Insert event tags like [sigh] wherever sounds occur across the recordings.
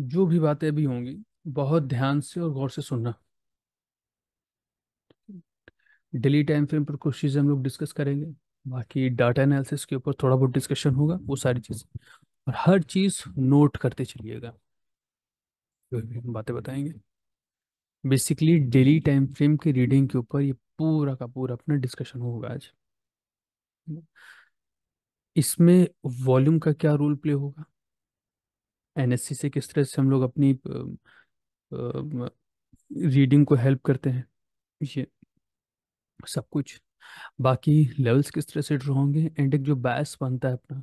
जो भी बातें अभी होंगी बहुत ध्यान से और गौर से सुनना डेली टाइम फ्रेम पर कुछ चीज़ें हम लोग डिस्कस करेंगे बाकी डाटा एनालिसिस के ऊपर थोड़ा बहुत डिस्कशन होगा वो सारी चीज़ें और हर चीज़ नोट करते चलिएगा जो भी हम बातें बताएंगे बेसिकली डेली टाइम फ्रेम की रीडिंग के ऊपर ये पूरा का पूरा अपना डिस्कशन होगा आज इसमें वॉल्यूम का क्या रोल प्ले होगा एनएससी से किस तरह से हम लोग अपनी रीडिंग को हेल्प करते हैं ये सब कुछ बाकी लेवल्स किस तरह से ड्रॉ होंगे एंड एक जो बैस बनता है अपना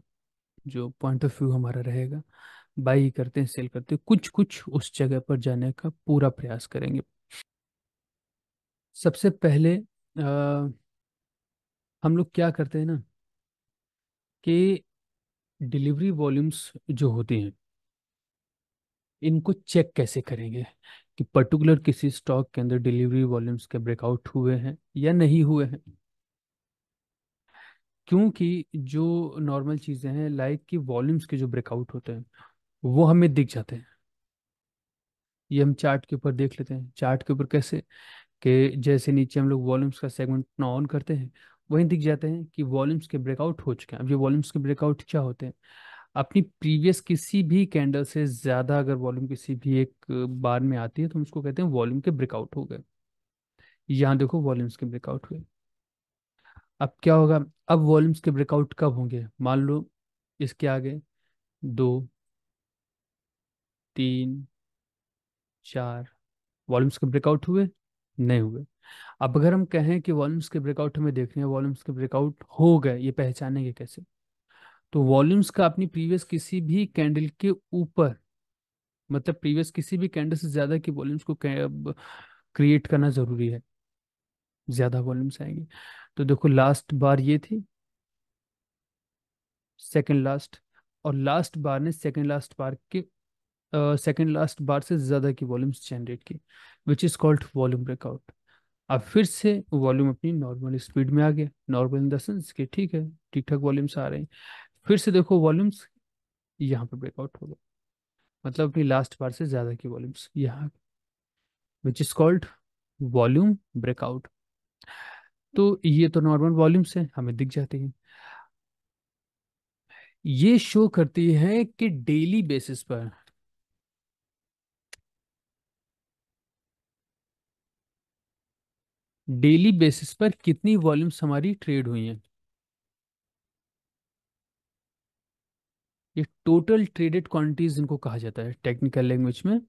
जो पॉइंट ऑफ व्यू हमारा रहेगा बाई करते हैं सेल करते हैं कुछ कुछ उस जगह पर जाने का पूरा प्रयास करेंगे सबसे पहले आ, हम लोग क्या करते हैं ना कि डिलीवरी वॉल्यूम्स जो होते हैं इनको चेक कैसे करेंगे कि पर्टिकुलर किसी स्टॉक के अंदर डिलीवरी वॉल्यूम्स के ब्रेकआउट हुए हैं या नहीं हुए हैं क्योंकि जो नॉर्मल चीज़ें हैं लाइक कि वॉल्यूम्स के जो ब्रेकआउट होते हैं वो हमें दिख जाते हैं ये हम चार्ट के ऊपर देख लेते हैं चार्ट के ऊपर कैसे कि जैसे नीचे हम लोग वॉल्यूम्स का सेगमेंट ना ऑन करते हैं वहीं दिख जाते हैं कि वॉल्यूम्स के ब्रेकआउट हो चुके हैं अब ये वॉल्यूम्स के ब्रेकआउट क्या होते हैं अपनी प्रीवियस किसी भी कैंडल से ज़्यादा अगर वॉल्यूम किसी भी एक बार में आती है तो हम उसको कहते हैं वॉल्यूम के ब्रेकआउट हो गए यहाँ देखो वॉल्यूम्स के ब्रेकआउट हुए अब क्या होगा अब वॉल्यूम्स के ब्रेकआउट कब होंगे मान लो इसके आगे दो तीन चार वॉल्यूम्स के ब्रेकआउट हुए नहीं हुए अब अगर हम कहें कि वॉल्यूम्स के ब्रेकआउट हमें देखने हैं वॉल्यूम्स के ब्रेकआउट हो गए ये पहचानेंगे कैसे तो वॉल्यूम्स का अपनी प्रीवियस किसी भी कैंडल के ऊपर मतलब प्रीवियस किसी भी कैंडल से ज़्यादा की वॉल्यूम्स को क्रिएट करना ज़रूरी है ज़्यादा वॉल्यूम्स आएंगे तो देखो लास्ट बार ये थी सेकंड लास्ट और लास्ट बार ने सेकंड लास्ट बार के सेकंड लास्ट बार से ज़्यादा की वॉल्यूम्स जनरेट की which is called volume breakout अब फिर से वॉल्यूम अपनी नॉर्मल स्पीड में आ गया नॉर्मल इन द सेंस ठीक है ठीक ठाक वॉल्यूम्स आ रहे हैं फिर से देखो वॉल्यूम्स यहाँ पे ब्रेकआउट हो गया मतलब अपनी लास्ट बार से ज़्यादा की वॉल्यूम्स यहाँ which is called volume breakout तो ये तो नॉर्मल वॉल्यूम्स है हमें दिख जाते हैं ये शो करती है कि डेली बेसिस पर डेली बेसिस पर कितनी वॉल्यूम्स हमारी ट्रेड हुई हैं ये टोटल ट्रेडेड क्वांटिटीज इनको कहा जाता है टेक्निकल लैंग्वेज में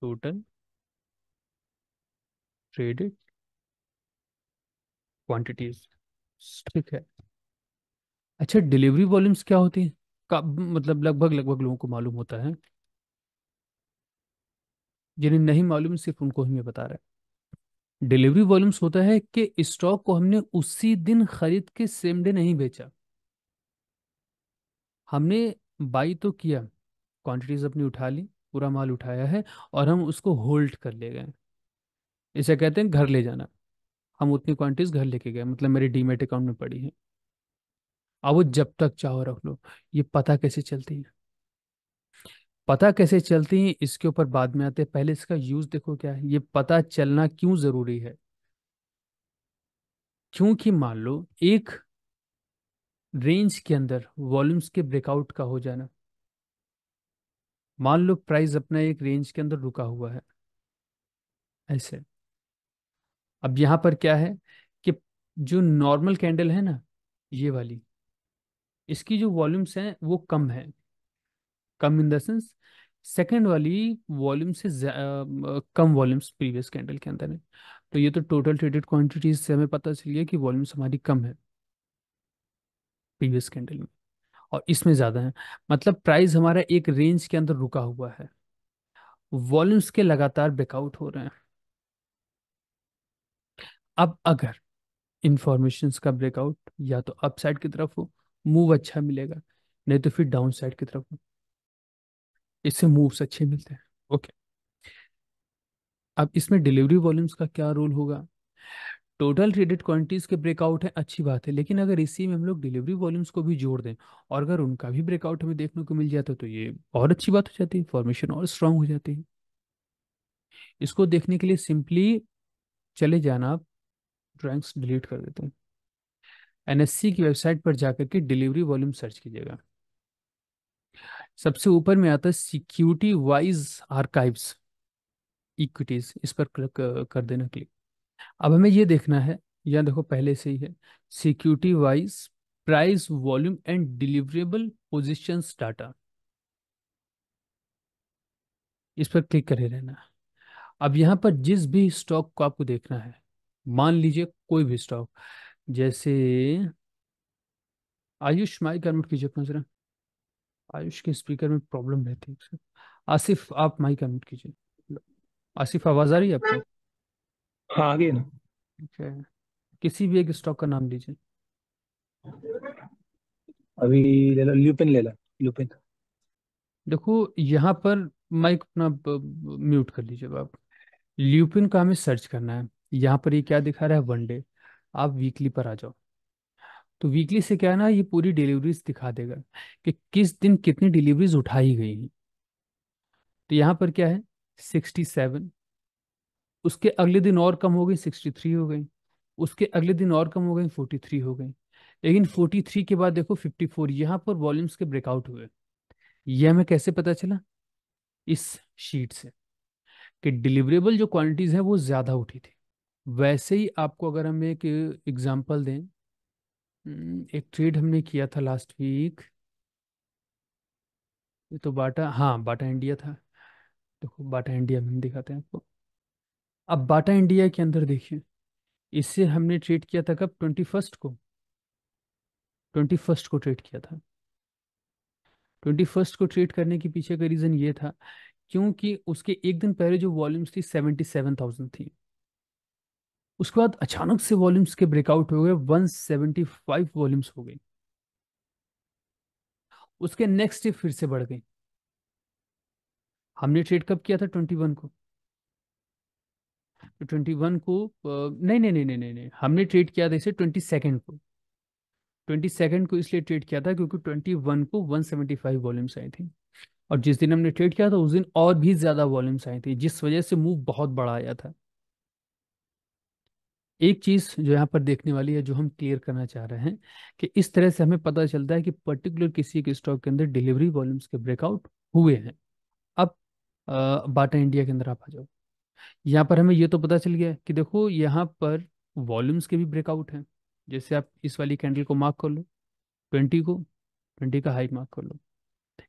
टोटल ट्रेडेड क्वांटिटीज ठीक है अच्छा डिलीवरी वॉल्यूम्स क्या होती है का मतलब लगभग लगभग लोगों को मालूम होता है जिन्हें नहीं मालूम सिर्फ उनको ही मैं बता रहा है डिलीवरी वॉल्यूम्स होता है कि स्टॉक को हमने उसी दिन खरीद के सेम डे नहीं बेचा हमने बाई तो किया क्वांटिटीज अपनी उठा ली पूरा माल उठाया है और हम उसको होल्ड कर ले गए इसे कहते हैं घर ले जाना हम उतनी क्वांटिटीज घर लेके गए मतलब मेरे डीमेट अकाउंट में पड़ी है अब वो जब तक चाहो रख लो ये पता कैसे चलती है पता कैसे चलती है इसके ऊपर बाद में आते हैं पहले इसका यूज देखो क्या है ये पता चलना क्यों जरूरी है क्योंकि मान लो एक रेंज के अंदर वॉल्यूम्स के ब्रेकआउट का हो जाना मान लो प्राइस अपना एक रेंज के अंदर रुका हुआ है ऐसे अब यहां पर क्या है कि जो नॉर्मल कैंडल है ना ये वाली इसकी जो वॉल्यूम्स हैं वो कम है कम इन द सेंस सेकेंड वाली वॉल्यूम से कम वॉल्यूम्स प्रीवियस कैंडल के अंदर है तो ये तो टोटल ट्रेडेड क्वांटिटीज से हमें पता चल गया कि वॉल्यूम्स हमारी कम है प्रीवियस कैंडल में और इसमें ज़्यादा है मतलब प्राइस हमारा एक रेंज के अंदर रुका हुआ है वॉल्यूम्स के लगातार ब्रेकआउट हो रहे हैं अब अगर इंफॉर्मेशन का ब्रेकआउट या तो अपसाइड की तरफ हो मूव अच्छा मिलेगा नहीं तो फिर डाउन साइड की तरफ हो इससे मूव्स अच्छे मिलते हैं ओके अब इसमें डिलीवरी वॉल्यूम्स का क्या रोल होगा टोटल ट्रेडेड क्वांटिटीज के ब्रेकआउट है अच्छी बात है लेकिन अगर इसी में हम लोग डिलीवरी वॉल्यूम्स को भी जोड़ दें और अगर उनका भी ब्रेकआउट हमें देखने को मिल जाता तो ये और अच्छी बात हो जाती है फॉर्मेशन और स्ट्रांग हो जाती है इसको देखने के लिए सिंपली चले जाना आप ड्राइंग्स डिलीट कर देते हैं एनएससी की वेबसाइट पर जाकर के डिलीवरी वॉल्यूम सर्च कीजिएगा सबसे ऊपर में आता है सिक्योरिटी वाइज आर्काइव्स इक्विटीज इस पर क्लिक कर देना क्लिक अब हमें ये देखना है या देखो पहले से ही है security wise price volume and deliverable position data इस पर क्लिक करे रहना अब यहां पर जिस भी स्टॉक को आपको देखना है मान लीजिए कोई भी स्टॉक जैसे आयुष माइक अनम्यूट कीजिए अपना जरा आयुष के स्पीकर में प्रॉब्लम रहती है आसिफ आप माइक अनम्यूट कीजिए आसिफ आवाज आ रही है आपको हाँ आगे ना अच्छा। किसी भी एक स्टॉक का नाम लीजिए अभी ले लो ल्यूपिन ले लो ल्यूपिन देखो यहाँ पर माइक अपना म्यूट कर लीजिए आप ल्यूपिन का हमें सर्च करना है यहाँ पर ये क्या दिखा रहा है वन डे आप वीकली पर आ जाओ तो वीकली से क्या है ना ये पूरी डिलीवरीज दिखा देगा कि किस दिन कितनी डिलीवरीज उठाई गई हैं तो यहाँ पर क्या है सिक्सटी सेवन उसके अगले दिन और कम हो गई सिक्सटी थ्री हो गई उसके अगले दिन और कम हो गई फोर्टी थ्री हो गई लेकिन फोर्टी थ्री के बाद देखो फिफ्टी फोर यहाँ पर वॉल्यूम्स के ब्रेकआउट हुए यह हमें कैसे पता चला इस शीट से कि डिलीवरेबल जो क्वांटिटीज़ है वो ज़्यादा उठी थी वैसे ही आपको अगर हम एक एग्जाम्पल दें हम्म, एक ट्रेड हमने किया था लास्ट वीक ये तो बाटा हाँ बाटा इंडिया था देखो तो बाटा इंडिया में हम दिखाते हैं आपको अब बाटा इंडिया के अंदर देखिए इससे हमने ट्रेड किया था कब ट्वेंटी फर्स्ट को ट्वेंटी फर्स्ट को ट्रेड किया था ट्वेंटी फर्स्ट को ट्रेड करने के पीछे का रीज़न ये था क्योंकि उसके एक दिन पहले जो वॉल्यूम्स थी सेवेंटी सेवन थाउजेंड थी उसके बाद अचानक से वॉल्यूम्स के ब्रेकआउट हो गए वन सेवेंटी फाइव वॉल्यूम्स हो गई उसके नेक्स्ट डे फिर से बढ़ गई हमने ट्रेड कब किया था ट्वेंटी वन को तो ट्वेंटी वन को नहीं नहीं नहीं नहीं नहीं नहीं हमने ट्रेड किया था इसे ट्वेंटी सेकेंड को ट्वेंटी सेकेंड को इसलिए ट्रेड किया था क्योंकि ट्वेंटी वन को वन सेवेंटी फाइव वॉल्यूम्स आई थी और जिस दिन हमने ट्रेड किया था उस दिन और भी ज़्यादा वॉल्यूम्स आई थी जिस वजह से मूव बहुत बड़ा आया था एक चीज़ जो यहाँ पर देखने वाली है जो हम क्लियर करना चाह रहे हैं कि इस तरह से हमें पता चलता है कि पर्टिकुलर किसी के स्टॉक के अंदर डिलीवरी वॉल्यूम्स के ब्रेकआउट हुए हैं अब बाटा इंडिया के अंदर आप आ जाओ यहाँ पर हमें ये तो पता चल गया कि देखो यहाँ पर वॉल्यूम्स के भी ब्रेकआउट हैं जैसे आप इस वाली कैंडल को मार्क कर लो ट्वेंटी को ट्वेंटी का हाई मार्क कर लो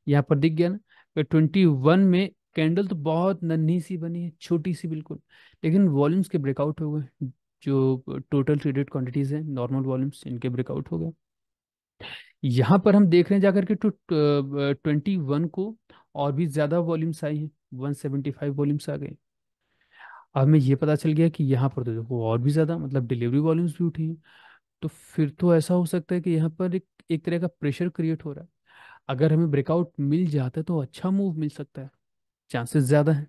यहाँ पर दिख गया ना ट्वेंटी वन में कैंडल तो बहुत नन्ही सी बनी है छोटी सी बिल्कुल लेकिन वॉल्यूम्स के ब्रेकआउट हो गए जो टोटल ट्रेडेड क्वांटिटीज हैं नॉर्मल वॉल्यूम्स इनके ब्रेकआउट हो गए यहाँ पर हम देख रहे हैं जाकर के टू ट्वेंटी वन को और भी ज़्यादा वॉल्यूम्स आई हैं वन सेवेंटी फाइव वॉल्यूम्स आ गए अब हमें ये पता चल गया कि यहाँ पर तो देखो और भी ज़्यादा मतलब डिलीवरी वॉल्यूम्स भी उठी हैं तो फिर तो ऐसा हो सकता है कि यहाँ पर एक एक तरह का प्रेशर क्रिएट हो रहा है अगर हमें ब्रेकआउट मिल जाता है तो अच्छा मूव मिल सकता है चांसेस ज़्यादा हैं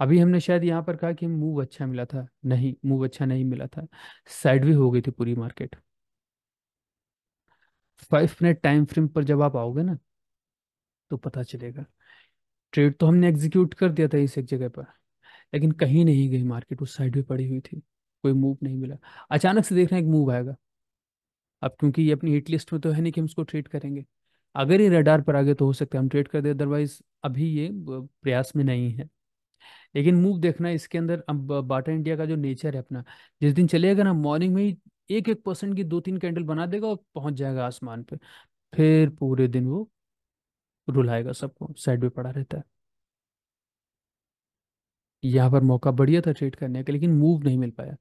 अभी हमने शायद यहाँ पर कहा कि मूव अच्छा मिला था नहीं मूव अच्छा नहीं मिला था साइड भी हो गई थी पूरी market five minute time frame पर जब आप आओगे ना तो पता चलेगा ट्रेड तो हमने एग्जीक्यूट कर दिया था इस एक जगह पर लेकिन कहीं नहीं गई मार्केट उस साइड भी पड़ी हुई थी कोई मूव नहीं मिला अचानक से देख रहे हैं एक मूव आएगा अब क्योंकि ये अपनी हिट लिस्ट में तो है नहीं कि हम इसको ट्रेड करेंगे अगर ये रडार पर आ गए तो हो सकता है हम ट्रेड कर दे अदरवाइज अभी ये प्रयास में नहीं है लेकिन मूव देखना इसके अंदर अब बाटा इंडिया का जो नेचर है अपना जिस दिन चलेगा ना मॉर्निंग में ही एक एक परसेंट की दो तीन कैंडल बना देगा और पहुंच जाएगा आसमान पर फिर पूरे दिन वो रुलाएगा सबको साइड में पड़ा रहता है यहाँ पर मौका बढ़िया था ट्रेड करने का लेकिन मूव नहीं मिल पाया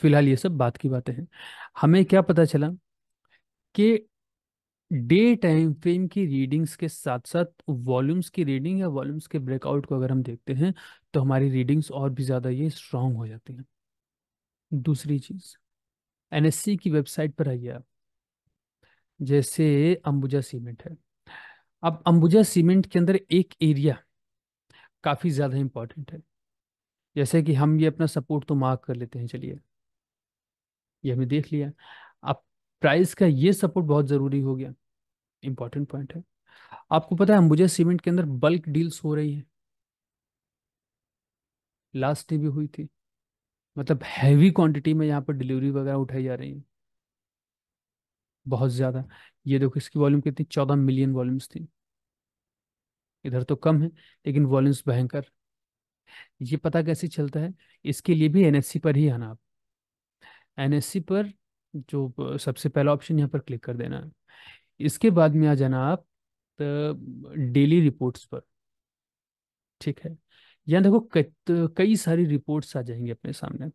फिलहाल ये सब बात की बातें हैं हमें क्या पता चला कि डे टाइम फ्रेम की रीडिंग्स के साथ साथ वॉल्यूम्स की रीडिंग या वॉल्यूम्स के ब्रेकआउट को अगर हम देखते हैं तो हमारी रीडिंग्स और भी ज़्यादा ये स्ट्रांग हो जाती हैं दूसरी चीज़ एनएससी की वेबसाइट पर आइए आप जैसे अंबुजा सीमेंट है अब अंबुजा सीमेंट के अंदर एक एरिया काफ़ी ज़्यादा इंपॉर्टेंट है जैसे कि हम ये अपना सपोर्ट तो मार्क कर लेते हैं चलिए ये हमने देख लिया अब प्राइस का ये सपोर्ट बहुत ज़रूरी हो गया इंपॉर्टेंट पॉइंट है आपको पता है मुझे सीमेंट के अंदर बल्क डील्स हो रही है लास्ट डे भी हुई थी मतलब हैवी क्वांटिटी में यहाँ पर डिलीवरी वगैरह उठाई जा रही है बहुत ज़्यादा ये देखो इसकी वॉल्यूम कितनी चौदह मिलियन वॉल्यूम्स थी इधर तो कम है लेकिन वॉल्यूम्स भयंकर ये पता कैसे चलता है इसके लिए भी एन पर ही आना आप एनएससी पर जो सबसे पहला ऑप्शन यहाँ पर क्लिक कर देना है इसके बाद में आ जाना आप डेली रिपोर्ट्स पर ठीक है यहाँ देखो कई सारी रिपोर्ट्स आ जाएंगे अपने सामने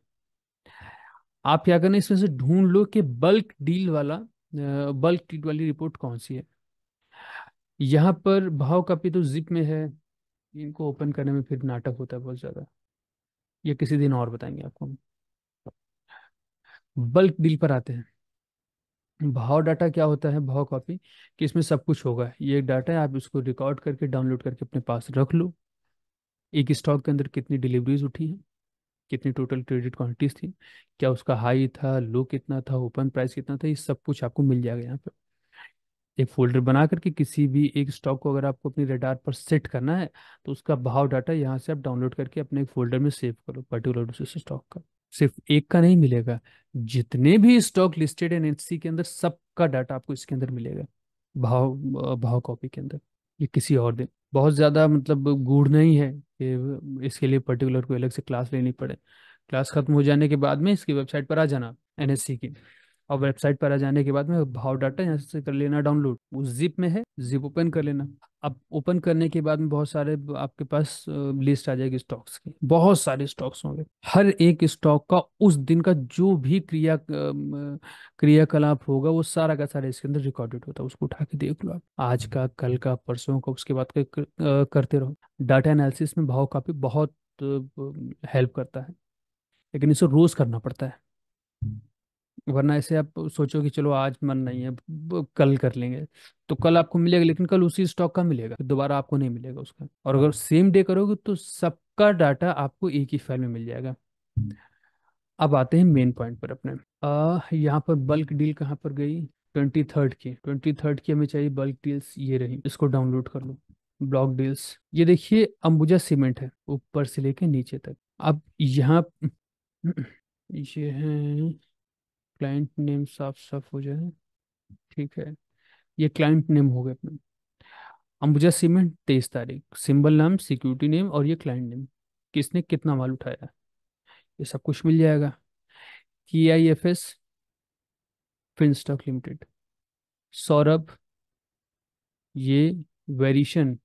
आप क्या करना इसमें से ढूंढ लो कि बल्क डील वाला बल्क डील वाली रिपोर्ट कौन सी है यहाँ पर भाव का तो जिप में है इनको ओपन करने में फिर नाटक होता है बहुत ज़्यादा ये किसी दिन और बताएंगे आपको हम बल्क डील पर आते हैं भाव डाटा क्या होता है भाव कॉपी कि इसमें सब कुछ होगा ये एक डाटा है आप इसको रिकॉर्ड करके डाउनलोड करके अपने पास रख लो एक स्टॉक के अंदर कितनी डिलीवरीज उठी हैं कितनी टोटल क्रेडिट क्वांटिटीज थी क्या उसका हाई था लो कितना था ओपन प्राइस कितना था ये सब कुछ आपको मिल जाएगा यहाँ पे एक फोल्डर बना करके किसी भी एक स्टॉक को अगर आपको अपनी रेडार पर सेट करना है तो उसका भाव डाटा यहाँ से आप डाउनलोड करके अपने एक फोल्डर में सेव करो पर्टिकुलर उस स्टॉक का सिर्फ एक का नहीं मिलेगा जितने भी स्टॉक लिस्टेड एन के अंदर सबका डाटा आपको इसके अंदर मिलेगा भाव भाव कॉपी के अंदर ये किसी और दिन बहुत ज़्यादा मतलब गूढ़ नहीं है कि इसके लिए पर्टिकुलर कोई अलग से क्लास लेनी पड़े क्लास खत्म हो जाने के बाद में इसकी वेबसाइट पर आ जाना एनएससी की और वेबसाइट पर आ जाने के बाद में भाव डाटा यहाँ से कर लेना डाउनलोड वो जिप में है जिप ओपन कर लेना अब ओपन करने के बाद में बहुत सारे आपके पास लिस्ट आ जाएगी स्टॉक्स की बहुत सारे स्टॉक्स होंगे हर एक स्टॉक का उस दिन का जो भी क्रिया क्रियाकलाप होगा वो सारा का सारा इसके अंदर रिकॉर्डेड होता है उसको उठा के देख लो आप आज का कल का परसों का उसके बाद करते रहो डाटा एनालिसिस में भाव काफी बहुत हेल्प करता है लेकिन इसे रोज करना पड़ता है वरना ऐसे आप सोचो कि चलो आज मन नहीं है कल कर लेंगे तो कल आपको मिलेगा लेकिन कल उसी स्टॉक का मिलेगा दोबारा आपको नहीं मिलेगा उसका और अगर हाँ। सेम डे करोगे तो सबका डाटा आपको एक ही फाइल में मिल जाएगा अब आते हैं मेन पॉइंट पर अपने यहाँ पर बल्क डील कहाँ पर गई ट्वेंटी थर्ड की ट्वेंटी थर्ड की हमें चाहिए बल्क डील्स ये रही इसको डाउनलोड कर लो ब्लॉक डील्स ये देखिए अंबुजा सीमेंट है ऊपर से लेके नीचे तक अब यहाँ [clears throat] ये है क्लाइंट नेम साफ साफ हो जाए ठीक है ये क्लाइंट नेम हो गए अपने अंबुजा सीमेंट तेईस तारीख सिंबल नाम सिक्योरिटी नेम और ये क्लाइंट नेम किसने कितना माल उठाया ये सब कुछ मिल जाएगा के I F S Finstock Limited Saurabh ये वेरिएशन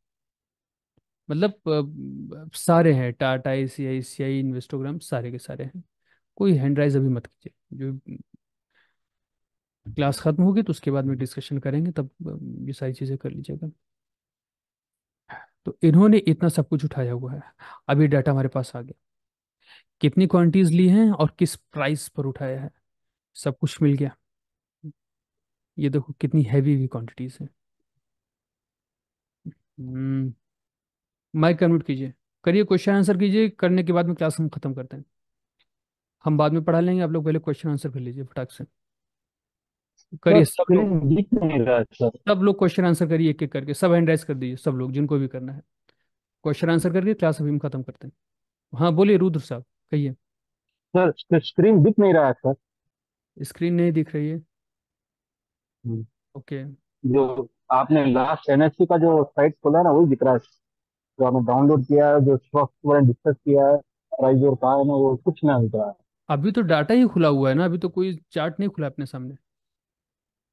मतलब सारे हैं टाटा आई सी आई सी आई इन्वेस्टोग्राम सारे के सारे हैं कोई हैंड राइज अभी मत कीजिए जो क्लास खत्म होगी तो उसके बाद में डिस्कशन करेंगे तब ये सारी चीज़ें कर लीजिएगा तो इन्होंने इतना सब कुछ उठाया हुआ है अभी डाटा हमारे पास आ गया कितनी क्वांटिटीज ली हैं और किस प्राइस पर उठाया है सब कुछ मिल गया ये देखो कितनी हैवी हुई क्वांटिटीज है माइक कन्वर्ट कीजिए करिए क्वेश्चन आंसर कीजिए करने के बाद में क्लास हम खत्म करते हैं हम बाद में पढ़ा लेंगे आप लोग पहले क्वेश्चन आंसर कर लीजिए फटाक से करिए सब लोग अच्छा। सब लोग क्वेश्चन आंसर करिए एक एक करके सब हैंड राइज कर दीजिए सब लोग जिनको भी करना है क्वेश्चन आंसर करके क्लास अभी हम खत्म करते हैं हाँ बोलिए रुद्र साहब कहिए सर स्क्रीन दिख नहीं रहा है सर स्क्रीन नहीं दिख रही है हम्म। ओके जो आपने लास्ट एनएससी का जो साइट खोला ना वही दिख रहा है जो आपने डाउनलोड किया है जो सॉफ्टवेयर डिस्कस किया है प्राइस और कहा है ना वो कुछ ना दिख रहा है अभी तो डाटा ही खुला हुआ है ना अभी तो कोई चार्ट नहीं खुला अपने सामने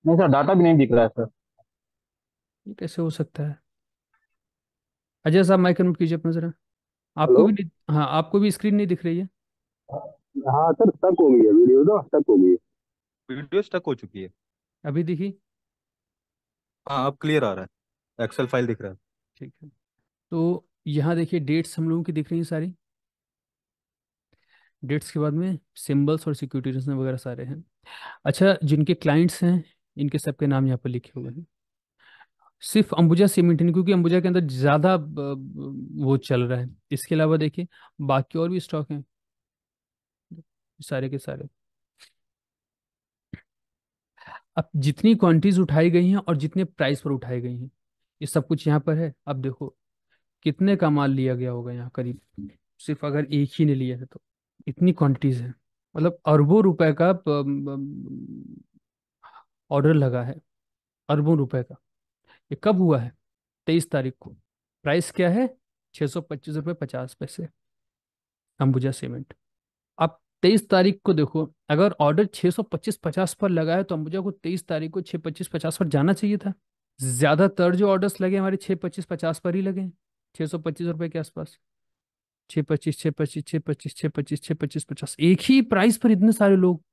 नहीं सर डाटा भी नहीं दिख रहा है सर ये कैसे हो सकता है अजय साहब माइक अनम्यूट कीजिए अपना जरा आपको भी नहीं- हाँ आपको भी स्क्रीन नहीं दिख रही है हाँ सर स्टक हो गई है वीडियो तो स्टक हो गई है वीडियो स्टक हो चुकी है अभी दिखी हाँ अब क्लियर आ रहा है एक्सेल फाइल दिख रहा है ठीक है तो यहाँ देखिए डेट्स हम लोगों की दिख रही हैं सारी डेट्स के बाद में सिंबल्स और सिक्योरिटीज वगैरह सारे हैं अच्छा जिनके क्लाइंट्स हैं इनके सबके नाम यहाँ पर लिखे हुए हैं सिर्फ अंबुजा सीमेंट है क्योंकि अंबुजा के अंदर ज़्यादा वो चल रहा है इसके अलावा देखिए बाकी और भी स्टॉक हैं सारे के सारे अब जितनी क्वांटिटीज उठाई गई हैं और जितने प्राइस पर उठाई गई हैं ये सब कुछ यहाँ पर है अब देखो कितने का माल लिया गया होगा यहाँ करीब सिर्फ अगर एक ही ने लिया है तो इतनी क्वांटिटीज है मतलब अरबों रुपए का ऑर्डर लगा है अरबों रुपए का ये कब हुआ है तेईस तारीख को प्राइस क्या है छः सौ पच्चीस रुपये पचास पैसे अंबुजा सीमेंट अब तेईस तारीख को देखो अगर ऑर्डर छः सौ पच्चीस पचास पर लगा है तो अंबुजा को तेईस तारीख को छः पच्चीस पचास पर जाना चाहिए था ज़्यादातर जो ऑर्डर्स लगे हमारे छः पच्चीस पचास पर ही लगे छः सौ पच्चीस रुपये के आसपास छः पच्चीस छः पच्चीस छः पच्चीस छः पच्चीस छः पच्चीस पचास एक ही प्राइस पर इतने सारे लोग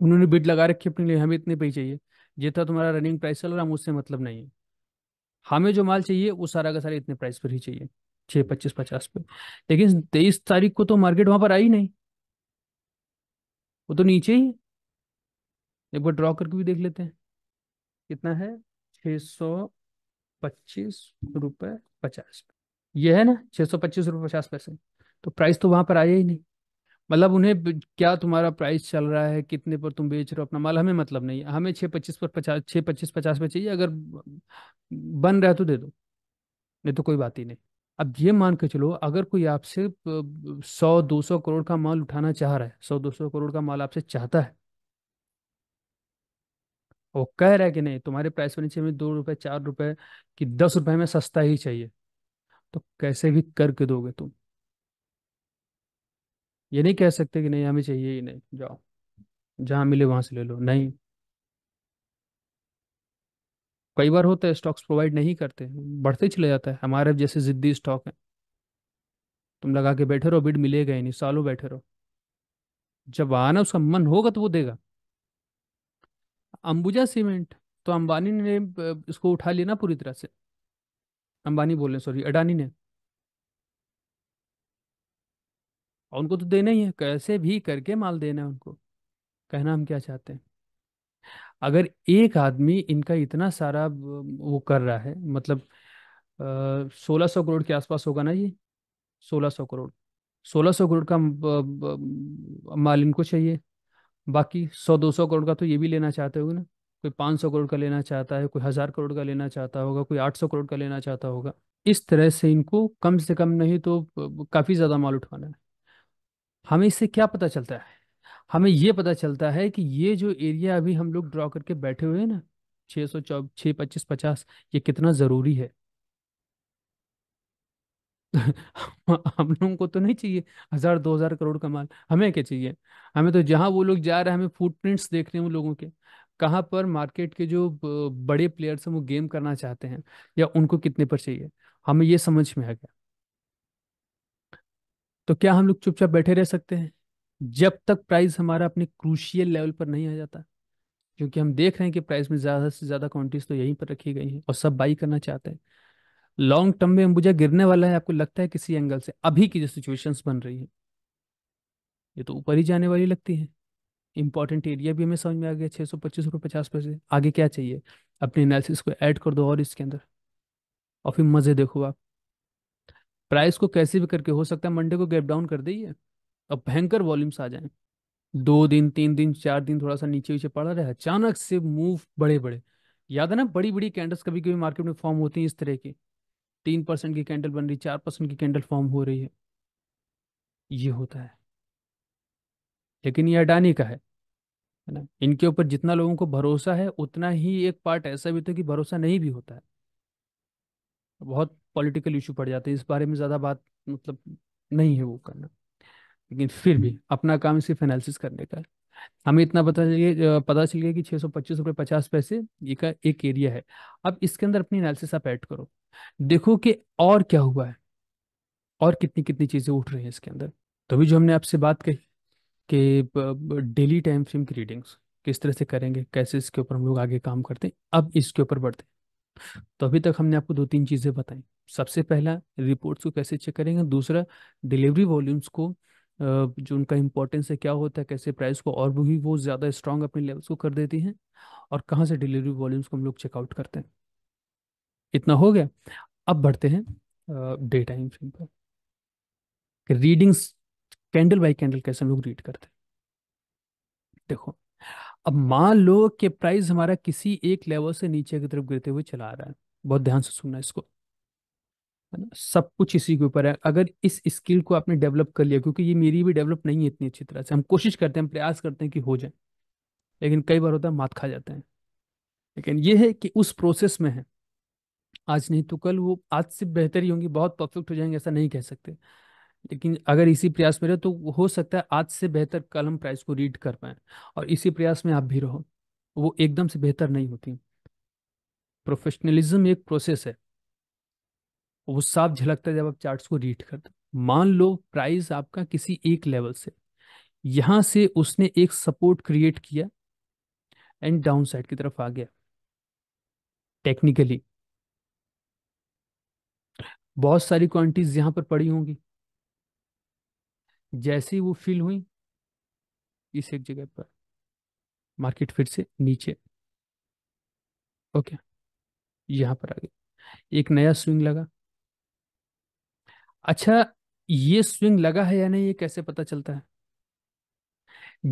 उन्होंने बिड लगा रखी अपने लिए हमें इतने पे ही चाहिए ये था तुम्हारा रनिंग प्राइस चल रहा मुझसे मतलब नहीं है हमें जो माल चाहिए वो सारा का सारा इतने प्राइस पर ही चाहिए छः पच्चीस पचास पे लेकिन तेईस तारीख को तो मार्केट वहां पर आई नहीं वो तो नीचे ही एक बार ड्रॉ करके भी देख लेते हैं कितना है छः सौ पच्चीस रुपये पचास यह है ना छः सौ पच्चीस रुपये पचास पैसे तो प्राइस तो वहां पर आया ही नहीं मतलब उन्हें क्या तुम्हारा प्राइस चल रहा है कितने पर तुम बेच रहे हो अपना माल हमें मतलब नहीं है हमें छः पच्चीस पर पचास छः पच्चीस पचास में चाहिए अगर बन रहा है तो दे दो नहीं तो कोई बात ही नहीं अब ये मान के चलो अगर कोई आपसे सौ दो सौ करोड़ का माल उठाना चाह रहा है सौ दो सौ करोड़ का माल आपसे चाहता है वो कह रहा है कि नहीं तुम्हारे प्राइस में नीचे हमें दो रुपए चार रुपए कि दस रुपए में सस्ता ही चाहिए तो कैसे भी करके दोगे तुम ये नहीं कह सकते कि नहीं हमें चाहिए ही नहीं जाओ जहां मिले वहां से ले लो नहीं कई बार होता है स्टॉक्स प्रोवाइड नहीं करते बढ़ते चले जाता है हमारे जैसे ज़िद्दी स्टॉक है तुम लगा के बैठे रहो बिड मिलेगा ही नहीं सालों बैठे रहो जब आना उसका मन होगा तो वो देगा अंबुजा सीमेंट तो अंबानी ने इसको उठा लिया ना पूरी तरह से अंबानी बोले सॉरी अडानी ने और उनको तो देना ही है कैसे भी करके माल देना है उनको कहना हम क्या चाहते हैं अगर एक आदमी इनका इतना सारा वो कर रहा है मतलब सोलह सौ करोड़ के आसपास होगा ना ये सोलह सौ करोड़ सोलह सौ करोड़ का माल इनको चाहिए बाकी सौ दो सौ करोड़ का तो ये भी लेना चाहते होगे ना कोई पाँच सौ करोड़ का लेना चाहता है कोई हज़ार करोड़ का लेना चाहता होगा कोई आठ सौ करोड़ का लेना चाहता होगा इस तरह से इनको कम से कम नहीं तो काफ़ी ज़्यादा माल उठवाना है हमें इससे क्या पता चलता है हमें ये पता चलता है कि ये जो एरिया अभी हम लोग ड्रॉ करके बैठे हुए हैं ना छः सौ चौ छः पच्चीस पचास ये कितना ज़रूरी है [laughs] हम लोगों को तो नहीं चाहिए हज़ार दो हज़ार करोड़ का माल हमें क्या चाहिए हमें तो जहाँ वो लोग जा रहे हैं हमें फुटप्रिंट्स देख रहे हैं उन लोगों के कहाँ पर मार्केट के जो बड़े प्लेयर्स हैं वो गेम करना चाहते हैं या उनको कितने पर चाहिए हमें ये समझ में आ गया तो क्या हम लोग चुपचाप बैठे रह सकते हैं जब तक प्राइस हमारा अपने क्रूशियल लेवल पर नहीं आ जाता क्योंकि हम देख रहे हैं कि प्राइस में ज़्यादा से ज़्यादा क्वान्टिटीज तो यहीं पर रखी गई हैं और सब बाई करना चाहते हैं लॉन्ग टर्म में अंबुजा गिरने वाला है आपको लगता है किसी एंगल से अभी की जो सिचुएशन बन रही है ये तो ऊपर ही जाने वाली लगती है इंपॉर्टेंट एरिया भी हमें समझ में आ गया छः सौ पच्चीस रुपये पचास पैसे आगे क्या चाहिए अपने एनालिसिस को ऐड कर दो और इसके अंदर और फिर मज़े देखो आप प्राइस को कैसे भी करके हो सकता है मंडे को गैप डाउन कर दिए अब भयंकर वॉल्यूम्स आ जाए दो दिन तीन दिन चार दिन थोड़ा सा नीचे वीचे पड़ा रहे अचानक से मूव बड़े बड़े याद है ना बड़ी बड़ी कैंडल्स कभी कभी मार्केट में फॉर्म होती हैं इस तरह की तीन परसेंट की कैंडल बन रही चार परसेंट की कैंडल फॉर्म हो रही है ये होता है लेकिन ये अडानी का है ना इनके ऊपर जितना लोगों को भरोसा है उतना ही एक पार्ट ऐसा भी था तो कि भरोसा नहीं भी होता है बहुत पॉलिटिकल इशू पड़ जाते हैं इस बारे में ज़्यादा बात मतलब नहीं है वो करना लेकिन फिर भी हम्म। अपना काम सिर्फ एनालिसिस करने का है हमें इतना पता चलिए पता चल गया कि छः सौ पच्चीस रुपये पचास पैसे ये का एक एरिया है अब इसके अंदर अपनी एनालिसिस आप ऐड करो देखो कि और क्या हुआ है और कितनी कितनी चीज़ें उठ रही हैं इसके अंदर तो भी जो हमने आपसे बात कही कि डेली टाइम फ्रेम की रीडिंग्स किस तरह से करेंगे कैसे इसके ऊपर हम लोग आगे काम करते हैं अब इसके ऊपर बढ़ते हैं तो अभी तक हमने आपको दो तीन चीज़ें बताई सबसे पहला रिपोर्ट्स को कैसे चेक करेंगे दूसरा डिलीवरी वॉल्यूम्स को जो उनका इंपॉर्टेंस है क्या होता है कैसे प्राइस को और भी वो ज़्यादा स्ट्रांग अपने लेवल्स को कर देती हैं और कहाँ से डिलीवरी वॉल्यूम्स को हम लोग चेकआउट करते हैं इतना हो गया अब बढ़ते हैं डे टाइम फ्रेम पर रीडिंग्स कैंडल बाई कैंडल कैसे हम लोग रीड करते हैं देखो अब मान लो कि प्राइस हमारा किसी एक लेवल से नीचे की तरफ गिरते हुए चला रहा है बहुत ध्यान से सुनना इसको है ना सब कुछ इसी के ऊपर है अगर इस स्किल को आपने डेवलप कर लिया क्योंकि ये मेरी भी डेवलप नहीं है इतनी अच्छी तरह से हम कोशिश करते हैं प्रयास करते हैं कि हो जाए लेकिन कई बार होता है मात खा जाते हैं लेकिन ये है कि उस प्रोसेस में है आज नहीं तो कल वो आज से बेहतर ही होंगी बहुत परफेक्ट हो जाएंगे ऐसा नहीं कह सकते लेकिन अगर इसी प्रयास में रहे तो हो सकता है आज से बेहतर कलम प्राइस को रीड कर पाए और इसी प्रयास में आप भी रहो वो एकदम से बेहतर नहीं होती प्रोफेशनलिज्म एक प्रोसेस है वो साफ झलकता है जब आप चार्ट्स को रीड करते मान लो प्राइस आपका किसी एक लेवल से यहां से उसने एक सपोर्ट क्रिएट किया एंड डाउन साइड की तरफ आ गया टेक्निकली बहुत सारी क्वांटिटीज यहां पर पड़ी होंगी जैसे ही वो फिल हुई इस एक जगह पर मार्केट फिर से नीचे ओके यहां पर आ गई एक नया स्विंग लगा अच्छा ये स्विंग लगा है या नहीं ये कैसे पता चलता है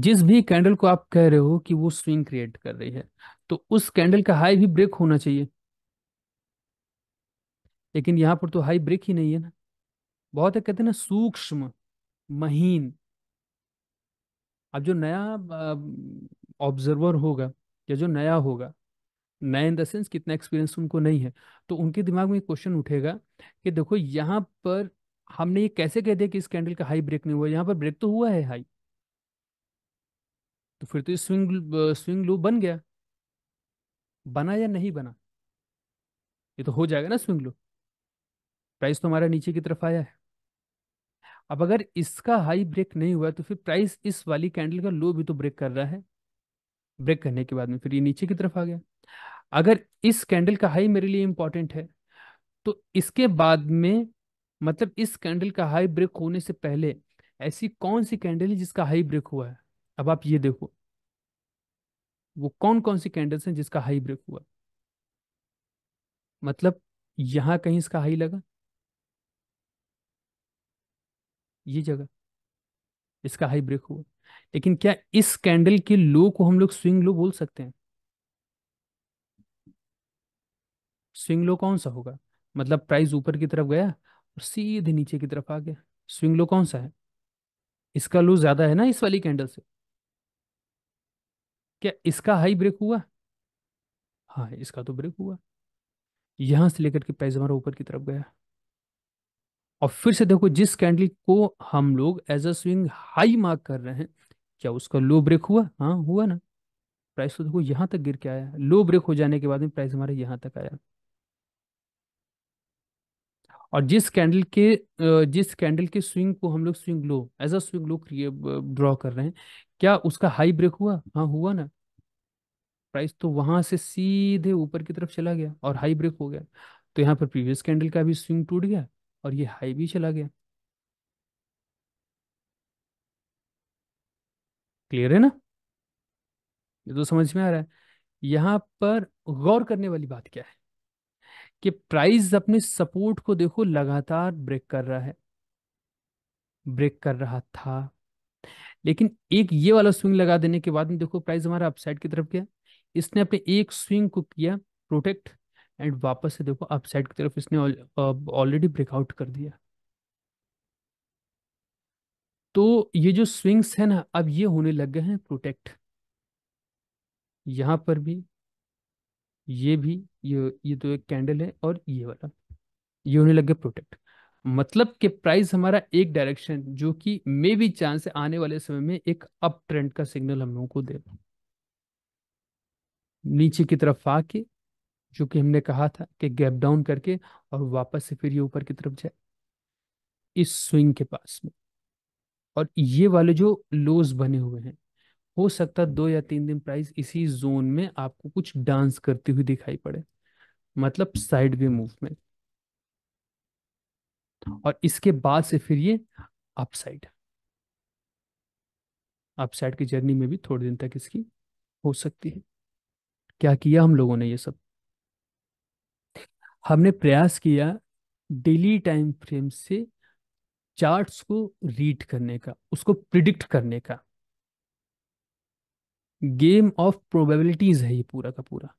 जिस भी कैंडल को आप कह रहे हो कि वो स्विंग क्रिएट कर रही है तो उस कैंडल का हाई भी ब्रेक होना चाहिए लेकिन यहां पर तो हाई ब्रेक ही नहीं है ना बहुत है कहते हैं ना सूक्ष्म महीन अब जो नया ऑब्जर्वर होगा या जो नया होगा नए इन द सेंस कितना एक्सपीरियंस उनको नहीं है तो उनके दिमाग में क्वेश्चन उठेगा कि देखो यहाँ पर हमने ये कैसे कह दिया कि इस कैंडल का हाई ब्रेक नहीं हुआ यहाँ पर ब्रेक तो हुआ है हाई तो फिर तो ये स्विंग स्विंग लो बन गया बना या नहीं बना ये तो हो जाएगा ना स्विंग लो प्राइस तो हमारा नीचे की तरफ आया है अब अगर इसका हाई ब्रेक नहीं हुआ तो फिर प्राइस इस वाली कैंडल का लो भी तो ब्रेक कर रहा है ब्रेक करने के बाद में फिर ये नीचे की तरफ आ गया अगर इस कैंडल का हाई मेरे लिए इंपॉर्टेंट है तो इसके बाद में मतलब इस कैंडल का हाई ब्रेक होने से पहले ऐसी कौन सी कैंडल है जिसका हाई ब्रेक हुआ है अब आप ये देखो वो कौन कौन सी कैंडल्स हैं जिसका हाई ब्रेक हुआ मतलब यहां कहीं इसका हाई लगा ये जगह इसका हाई ब्रेक हुआ लेकिन क्या इस कैंडल के लो को हम लोग स्विंग लो बोल सकते हैं स्विंग लो कौन सा होगा मतलब प्राइस ऊपर की तरफ गया और सीधे नीचे की तरफ आ गया स्विंग लो कौन सा है इसका लो ज्यादा है ना इस वाली कैंडल से क्या इसका हाई ब्रेक हुआ हाँ इसका तो ब्रेक हुआ यहां से लेकर के प्राइस हमारा ऊपर की तरफ गया और फिर से देखो जिस कैंडल को हम लोग as a swing high mark कर रहे हैं क्या उसका लो ब्रेक हुआ हाँ हुआ ना प्राइस तो देखो यहाँ तक गिर के आया लो ब्रेक हो जाने के बाद में प्राइस हमारे यहाँ तक आया और जिस कैंडल के जिस कैंडल के स्विंग को हम लोग swing low as a swing low draw कर रहे हैं क्या उसका हाई ब्रेक हुआ हाँ हुआ ना प्राइस तो वहां से सीधे ऊपर की तरफ चला गया और हाई ब्रेक हो गया तो यहाँ पर प्रीवियस कैंडल का भी स्विंग टूट गया और ये हाई भी चला गया क्लियर है ना ये तो समझ में आ रहा है यहां पर गौर करने वाली बात क्या है कि प्राइस अपने सपोर्ट को देखो लगातार ब्रेक कर रहा है ब्रेक कर रहा था लेकिन एक ये वाला स्विंग लगा देने के बाद में देखो प्राइस हमारा अपसाइड की तरफ गया इसने अपने एक स्विंग को किया प्रोटेक्ट एंड वापस से देखो अपसाइड की तरफ इसने ऑलरेडी ब्रेकआउट कर दिया तो ये जो स्विंग्स है ना अब ये होने लग गए हैं प्रोटेक्ट यहां पर भी ये भी ये ये तो एक कैंडल है और ये वाला ये होने लग गए प्रोटेक्ट मतलब कि प्राइस हमारा एक डायरेक्शन जो कि मे भी चांस है आने वाले समय में एक अप ट्रेंड का सिग्नल हम लोगों को दे नीचे की तरफ आके चूंकि हमने कहा था कि गैप डाउन करके और वापस से फिर ये ऊपर की तरफ जाए इस स्विंग के पास में और ये वाले जो लोज बने हुए हैं हो सकता है दो या तीन दिन प्राइस इसी जोन में आपको कुछ डांस करती हुई दिखाई पड़े मतलब साइड वे मूवमेंट और इसके बाद से फिर ये अपसाइड अपसाइड की जर्नी में भी थोड़े दिन तक इसकी हो सकती है क्या किया हम लोगों ने ये सब हमने प्रयास किया डेली टाइम फ्रेम से चार्ट्स को रीड करने का उसको प्रिडिक्ट करने का गेम ऑफ प्रोबेबिलिटीज है ये पूरा का पूरा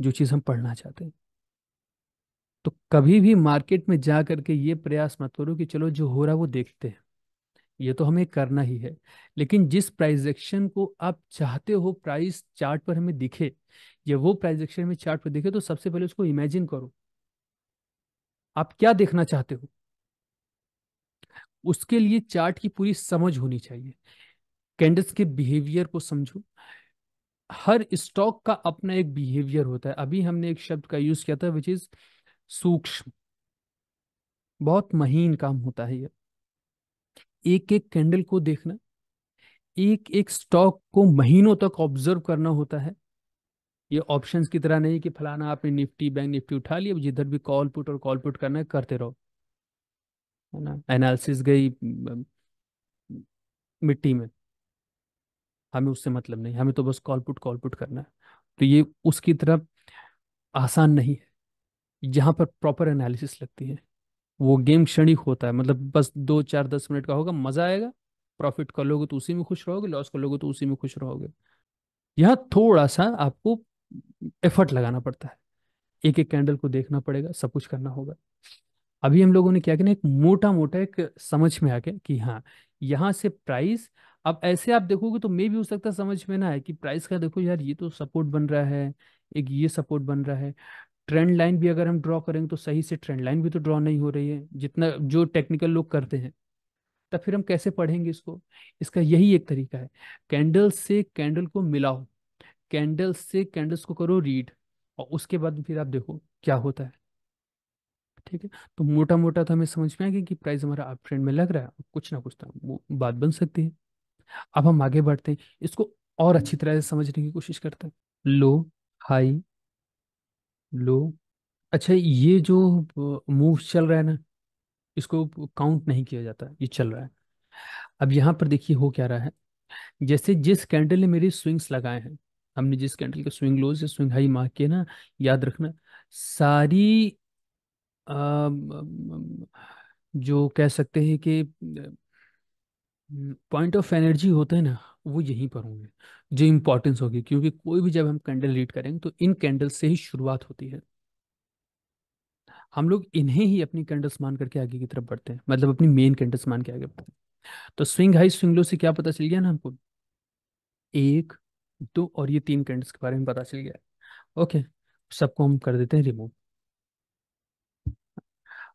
जो चीज़ हम पढ़ना चाहते हैं तो कभी भी मार्केट में जा करके ये प्रयास मत करो कि चलो जो हो रहा है वो देखते हैं ये तो हमें करना ही है लेकिन जिस प्राइस एक्शन को आप चाहते हो प्राइस चार्ट पर हमें दिखे या वो प्राइस एक्शन में चार्ट पर दिखे तो सबसे पहले उसको इमेजिन करो आप क्या देखना चाहते हो उसके लिए चार्ट की पूरी समझ होनी चाहिए कैंडल्स के बिहेवियर को समझो हर स्टॉक का अपना एक बिहेवियर होता है अभी हमने एक शब्द का यूज किया था विच इज सूक्ष्म बहुत महीन काम होता है यह एक एक कैंडल को देखना एक एक स्टॉक को महीनों तक ऑब्जर्व करना होता है ये ऑप्शंस की तरह नहीं कि फलाना आपने निफ्टी बैंक निफ्टी उठा लिया जिधर भी कॉल पुट और कॉल पुट करना है करते रहो है ना एनालिसिस गई मिट्टी में हमें उससे मतलब नहीं हमें तो बस कॉल पुट कॉल पुट करना है तो ये उसकी तरफ आसान नहीं है जहां पर प्रॉपर एनालिसिस लगती है वो गेम क्षणिक होता है मतलब बस दो चार दस मिनट का होगा मजा आएगा प्रॉफिट कर लोगे तो उसी में खुश रहोगे लॉस कर लोगे तो उसी में खुश रहोगे यहाँ थोड़ा सा आपको एफर्ट लगाना पड़ता है एक एक कैंडल को देखना पड़ेगा सब कुछ करना होगा अभी हम लोगों ने क्या किया एक मोटा मोटा एक समझ में आ गया कि हाँ यहाँ से प्राइस अब ऐसे आप देखोगे तो मे भी हो सकता है समझ में ना है कि प्राइस का देखो यार ये तो सपोर्ट बन रहा है एक ये सपोर्ट बन रहा है ट्रेंड लाइन भी अगर हम ड्रॉ करेंगे तो सही से ट्रेंड लाइन भी तो ड्रॉ नहीं हो रही है जितना जो टेक्निकल लोग करते हैं तब तो फिर हम कैसे पढ़ेंगे इसको इसका यही एक तरीका है कैंडल से कैंडल को मिलाओ कैंडल से कैंडल्स को करो रीड और उसके बाद फिर आप देखो क्या होता है ठीक है तो मोटा मोटा तो हमें समझ में आ गया कि प्राइस हमारा अप ट्रेंड में लग रहा है कुछ ना कुछ तो बात बन सकती है अब हम आगे बढ़ते हैं इसको और अच्छी तरह से समझने की कोशिश करते हैं लो हाई लो अच्छा ये जो मूव चल रहा है ना इसको काउंट नहीं किया जाता ये चल रहा है अब यहाँ पर देखिए हो क्या रहा है जैसे जिस कैंडल ने मेरे स्विंग्स लगाए हैं हमने जिस कैंडल के स्विंग लोज या स्विंग हाई मार्क के ना याद रखना सारी आ, जो कह सकते हैं कि पॉइंट ऑफ एनर्जी होते हैं ना वो यहीं पर होंगे जो इम्पोर्टेंस होगी क्योंकि कोई भी जब हम कैंडल रीड करेंगे तो इन कैंडल से ही शुरुआत होती है हम लोग इन्हें ही अपनी कैंडल्स मान करके आगे की तरफ बढ़ते हैं मतलब अपनी मेन कैंडल्स मान के आगे बढ़ते हैं तो स्विंग हाई स्विंग लो से क्या पता चल गया ना हमको एक दो और ये तीन कैंडल्स के बारे में पता चल गया ओके सबको हम कर देते हैं रिमूव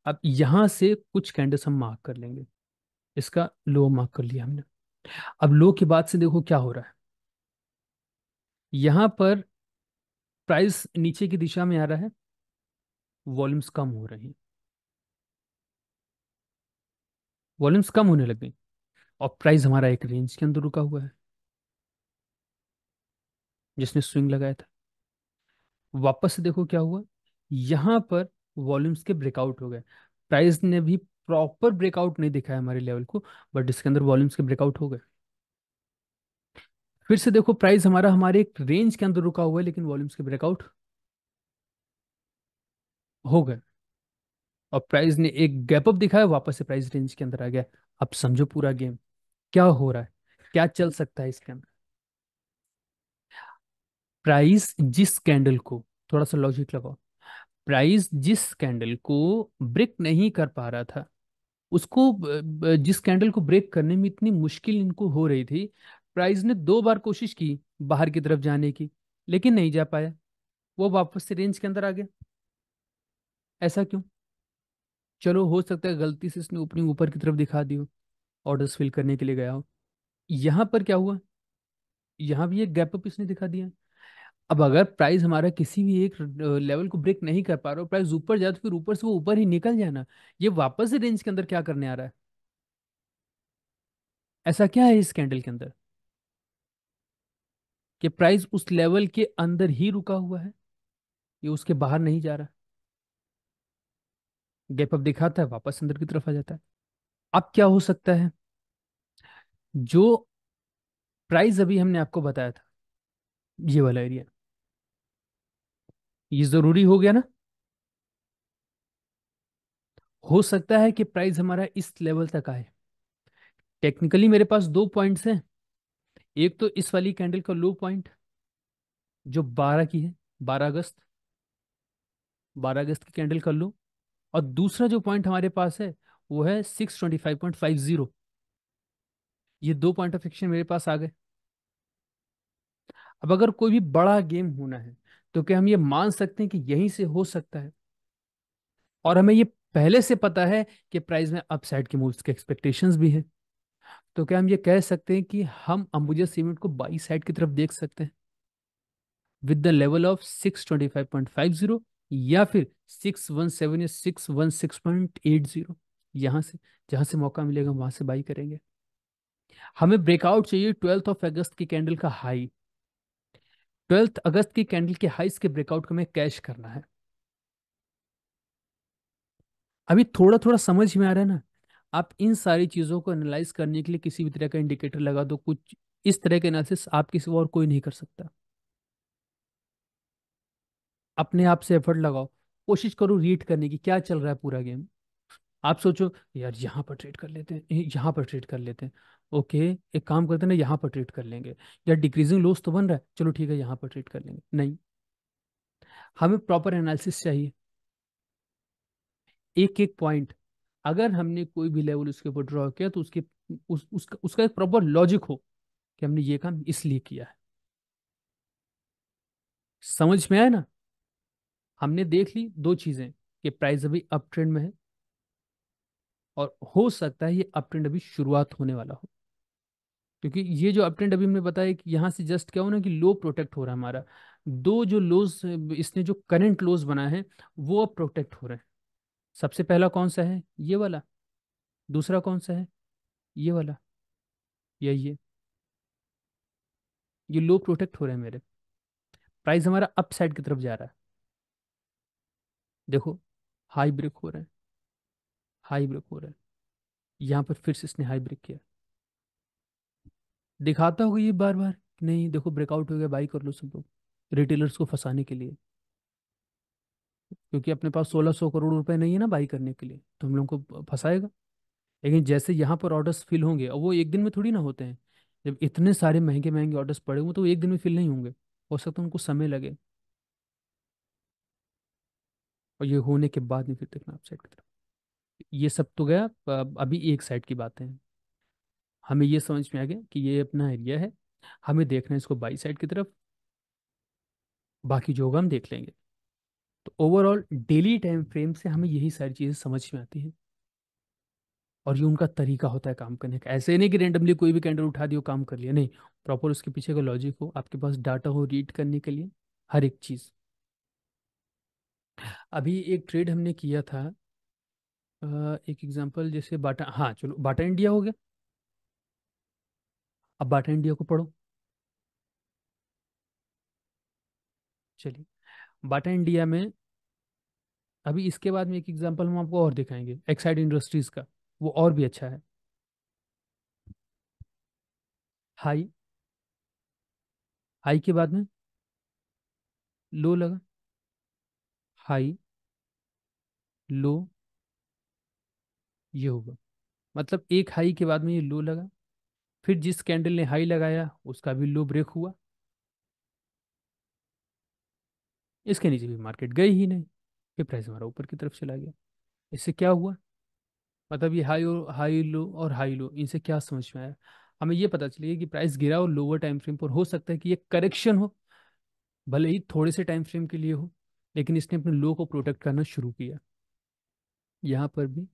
अब यहां से कुछ कैंडल्स हम मार्क कर लेंगे इसका लो मार्क कर लिया हमने अब लो के बाद से देखो क्या हो रहा है यहां पर प्राइस नीचे की दिशा में आ रहा है वॉल्यूम्स कम हो रही हैं वॉल्यूम्स कम होने लग गई और प्राइस हमारा एक रेंज के अंदर रुका हुआ है जिसने स्विंग लगाया था वापस से देखो क्या हुआ यहां पर वॉल्यूम्स के ब्रेकआउट हो गए प्राइस ने भी प्रॉपर ब्रेकआउट नहीं दिखा है हमारे लेवल को बट इसके अंदर वॉल्यूम्स के ब्रेकआउट हो गए फिर से देखो प्राइस हमारा हमारे एक रेंज के अंदर रुका हुआ है लेकिन वॉल्यूम्स के ब्रेकआउट हो गए और प्राइस ने एक गैप अप दिखाया वापस से प्राइस रेंज के अंदर आ गया अब समझो पूरा गेम क्या हो रहा है क्या चल सकता है इसके अंदर प्राइस जिस कैंडल को थोड़ा सा लॉजिक लगाओ प्राइस जिस कैंडल को ब्रेक नहीं कर पा रहा था उसको जिस कैंडल को ब्रेक करने में इतनी मुश्किल इनको हो रही थी प्राइस ने दो बार कोशिश की बाहर की तरफ जाने की लेकिन नहीं जा पाया वो वापस से रेंज के अंदर आ गया ऐसा क्यों चलो हो सकता है गलती से इसने ओपनिंग ऊपर की तरफ दिखा दी हो ऑर्डर्स फिल करने के लिए गया हो यहाँ पर क्या हुआ यहाँ भी एक गैप अप इसने दिखा दिया अब अगर प्राइस हमारा किसी भी एक लेवल को ब्रेक नहीं कर पा रहा हो प्राइस ऊपर जाए तो फिर ऊपर से वो ऊपर ही निकल जाना ये वापस से रेंज के अंदर क्या करने आ रहा है ऐसा क्या है इस कैंडल के अंदर कि प्राइस उस लेवल के अंदर ही रुका हुआ है ये उसके बाहर नहीं जा रहा गैप अप दिखाता है वापस अंदर की तरफ आ जाता है अब क्या हो सकता है जो प्राइस अभी हमने आपको बताया था ये वाला एरिया ये जरूरी हो गया ना हो सकता है कि प्राइस हमारा इस लेवल तक आए टेक्निकली मेरे पास दो पॉइंट्स हैं एक तो इस वाली कैंडल का लो पॉइंट जो 12 की है 12 अगस्त 12 अगस्त की कैंडल का लो और दूसरा जो पॉइंट हमारे पास है वो है 625.50 ये दो पॉइंट ऑफ एक्शन मेरे पास आ गए अब अगर कोई भी बड़ा गेम होना है तो क्या हम ये मान सकते हैं कि यहीं से हो सकता है और हमें ये पहले से पता है कि प्राइस में अपसाइड के मूव्स के एक्सपेक्टेशंस भी है तो क्या हम ये कह सकते हैं कि हम अंबुजा सीमेंट को बाई साइड की तरफ देख सकते हैं विद द लेवल ऑफ 625.50 या फिर 617 या 616.80 यहां से जहां से मौका मिलेगा वहां से बाई करेंगे हमें ब्रेकआउट चाहिए ट्वेल्थ ऑफ अगस्त की कैंडल का हाई ट्वेल्थ अगस्त की कैंडल के हाइस के ब्रेकआउट को हमें कैश करना है अभी थोड़ा थोड़ा समझ में आ रहा है ना आप इन सारी चीज़ों को एनालाइज करने के लिए किसी भी तरह का इंडिकेटर लगा दो कुछ इस तरह के एनालिसिस आप किसी और कोई नहीं कर सकता अपने आप से एफर्ट लगाओ कोशिश करो रीड करने की क्या चल रहा है पूरा गेम आप सोचो यार यहाँ पर ट्रेड कर लेते हैं यहाँ पर ट्रेड कर लेते हैं ओके एक काम करते हैं ना यहाँ पर ट्रीट कर लेंगे या डिक्रीजिंग लोस तो बन रहा है चलो ठीक है यहाँ पर ट्रीट कर लेंगे नहीं हमें प्रॉपर एनालिसिस चाहिए एक एक पॉइंट अगर हमने कोई भी लेवल उसके ऊपर ड्रॉ किया तो उसके उस, उसका उसका एक प्रॉपर लॉजिक हो कि हमने ये काम इसलिए किया है समझ में आया ना हमने देख ली दो चीजें कि प्राइस अभी अप ट्रेंड में है और हो सकता है ये अप ट्रेंड अभी शुरुआत होने वाला हो क्योंकि ये जो अपट्रेंड अभी हमने बताया कि यहाँ से जस्ट क्या हो ना कि लो प्रोटेक्ट हो रहा है हमारा दो जो लोज इसने जो करंट लोज बनाए हैं वो अब प्रोटेक्ट हो रहे हैं सबसे पहला कौन सा है ये वाला दूसरा कौन सा है ये वाला या ये ये लो प्रोटेक्ट हो रहे हैं मेरे प्राइस हमारा अप साइड की तरफ जा रहा है देखो हाई ब्रेक हो रहा है हाई ब्रेक हो रहा है यहाँ पर फिर से इसने हाई ब्रेक किया दिखाता होगा ये बार बार नहीं देखो ब्रेकआउट हो गया बाई कर लो सब लोग रिटेलर्स को फंसाने के लिए क्योंकि अपने पास सोलह सौ करोड़ रुपए नहीं है ना बाई करने के लिए तो हम लोग को फंसाएगा लेकिन जैसे यहाँ पर ऑर्डर्स फिल होंगे और वो एक दिन में थोड़ी ना होते हैं जब इतने सारे महंगे महंगे ऑर्डर्स पड़े हुए तो वो एक दिन में फिल नहीं होंगे हो सकता है उनको समय लगे और ये होने के बाद में फिर देखना आप साइड की तरफ ये सब तो गया अभी एक साइड की बातें हैं हमें ये समझ में आ गया कि ये अपना एरिया है हमें देखना है इसको बाई साइड की तरफ बाकी जो होगा हम देख लेंगे तो ओवरऑल डेली टाइम फ्रेम से हमें यही सारी चीज़ें समझ में आती हैं और ये उनका तरीका होता है काम करने का ऐसे नहीं कि रेंडमली कोई भी कैंडल उठा दियो काम कर लिया नहीं प्रॉपर उसके पीछे का लॉजिक हो आपके पास डाटा हो रीड करने के लिए हर एक चीज़ अभी एक ट्रेड हमने किया था एक एग्जांपल जैसे बाटा हाँ चलो बाटा इंडिया हो गया अब बाटा इंडिया को पढ़ो चलिए बाटा इंडिया में अभी इसके बाद में एक एग्जांपल हम आपको और दिखाएंगे एक्साइड इंडस्ट्रीज का वो और भी अच्छा है हाई हाई के बाद में लो लगा हाई लो ये होगा मतलब एक हाई के बाद में ये लो लगा फिर जिस कैंडल ने हाई लगाया उसका भी लो ब्रेक हुआ इसके नीचे भी मार्केट गई ही नहीं फिर प्राइस हमारा ऊपर की तरफ चला गया इससे क्या हुआ मतलब ये हाई और हाई लो और हाई लो इनसे क्या समझ में आया हमें ये पता चलिए कि प्राइस गिरा और लोअर टाइम फ्रेम पर हो सकता है कि ये करेक्शन हो भले ही थोड़े से टाइम फ्रेम के लिए हो लेकिन इसने अपने लो को प्रोटेक्ट करना शुरू किया यहाँ पर भी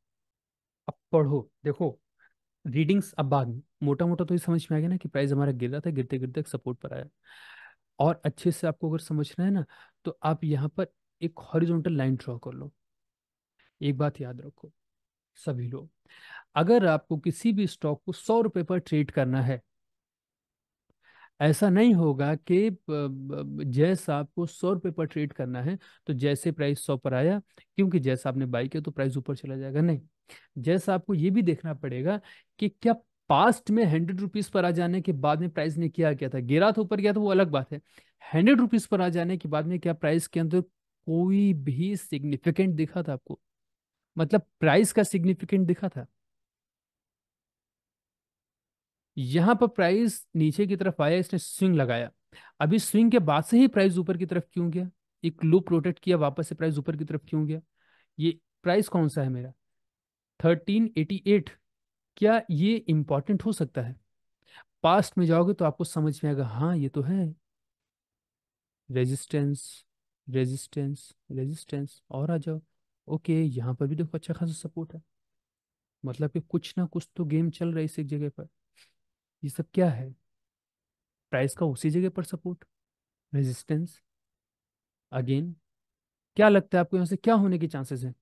अब पढ़ो देखो रीडिंग्स अब बाद में मोटा मोटा तो ये समझ में आ गया ना कि प्राइस हमारा गिर रहा था गिरते गिरते सपोर्ट पर आया और अच्छे से आपको अगर समझना है ना तो आप यहाँ पर एक हॉरिजॉन्टल लाइन ड्रॉ कर लो एक बात याद रखो सभी लोग अगर आपको किसी भी स्टॉक को सौ रुपए पर ट्रेड करना है ऐसा नहीं होगा कि जैसा आपको सौ रुपए पर ट्रेड करना है तो जैसे प्राइस सौ पर आया क्योंकि जैसा आपने बाई किया तो प्राइस ऊपर चला जाएगा नहीं जैसा आपको ये भी देखना पड़ेगा कि क्या पास्ट में हंड्रेड रुपीज पर आ जाने के बाद में प्राइस ने क्या किया था गिरा था तो ऊपर गया था तो वो अलग बात है हंड्रेड रुपीज पर आ जाने के बाद में क्या प्राइस के अंदर कोई भी सिग्निफिकेंट दिखा था आपको मतलब प्राइस का सिग्निफिकेंट दिखा था यहां पर प्राइस नीचे की तरफ आया इसने स्विंग लगाया अभी स्विंग के बाद से ही प्राइस ऊपर की तरफ क्यों गया एक लूप रोटेट किया वापस से प्राइस ऊपर की तरफ क्यों गया ये प्राइस कौन सा है मेरा 1388 क्या ये इंपॉर्टेंट हो सकता है पास्ट में जाओगे तो आपको समझ में आएगा हाँ ये तो है रेजिस्टेंस रेजिस्टेंस रेजिस्टेंस और आ जाओ ओके यहाँ पर भी देखो अच्छा खासा सपोर्ट है मतलब कि कुछ ना कुछ तो गेम चल रहा है इस एक जगह पर ये सब क्या है प्राइस का उसी जगह पर सपोर्ट रेजिस्टेंस अगेन क्या लगता है आपको यहाँ से क्या होने के चांसेस हैं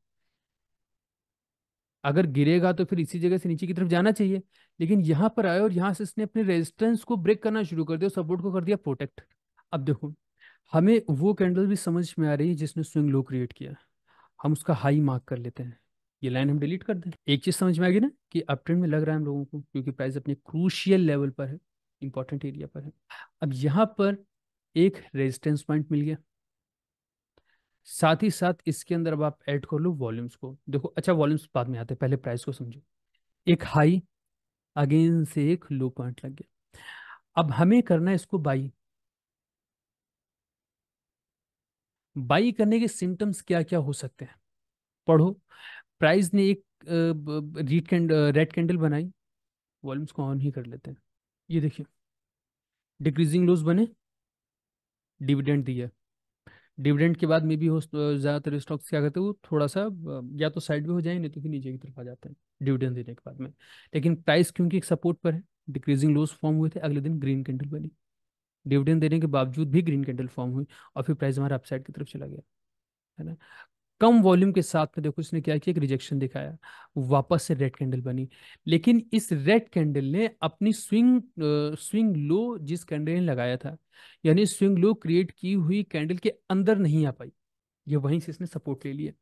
अगर गिरेगा तो फिर इसी जगह से नीचे की तरफ जाना चाहिए लेकिन यहाँ पर आए और यहाँ से इसने अपने रेजिस्टेंस को ब्रेक करना शुरू कर दिया सपोर्ट को कर दिया प्रोटेक्ट अब देखो हमें वो कैंडल भी समझ में आ रही है जिसने स्विंग लो क्रिएट किया हम उसका हाई मार्क कर लेते हैं ये लाइन हम डिलीट कर दें एक चीज समझ में आएगी ना कि अप ट्रेंड में लग रहा है हम लोगों को क्योंकि प्राइस अपने क्रूशियल लेवल पर है इंपॉर्टेंट एरिया पर है अब यहाँ पर एक रेजिस्टेंस पॉइंट मिल गया साथ ही साथ इसके अंदर अब आप ऐड कर लो वॉल्यूम्स को देखो अच्छा वॉल्यूम्स बाद में आते हैं पहले प्राइस को समझो एक हाई अगेन से एक लो पॉइंट लग गया अब हमें करना है इसको बाई बाई करने के सिम्टम्स क्या क्या हो सकते हैं पढ़ो प्राइस ने एक रीड कैंड रेड कैंडल बनाई वॉल्यूम्स को ऑन ही कर लेते हैं ये देखिए डिक्रीजिंग लोज बने डिविडेंड दिया डिविडेंड के बाद में भी हो ज़्यादातर स्टॉक्स क्या करते हैं वो थोड़ा सा या तो साइड भी हो जाए नहीं तो फिर नीचे की तरफ आ जाते हैं डिविडेंड देने के बाद में लेकिन प्राइस क्योंकि एक सपोर्ट पर है डिक्रीजिंग लोस फॉर्म हुए थे अगले दिन ग्रीन कैंडल बनी डिविडेंड देने के बावजूद भी ग्रीन कैंडल फॉर्म हुई और फिर प्राइस हमारा अपसाइड की तरफ चला गया है ना कम वॉल्यूम के साथ में देखो इसने क्या किया एक रिजेक्शन दिखाया वापस से रेड कैंडल बनी लेकिन इस रेड कैंडल ने अपनी स्विंग स्विंग लो जिस कैंडल ने लगाया था यानी स्विंग लो क्रिएट की हुई कैंडल के अंदर नहीं आ पाई ये वहीं से इसने सपोर्ट ले लिया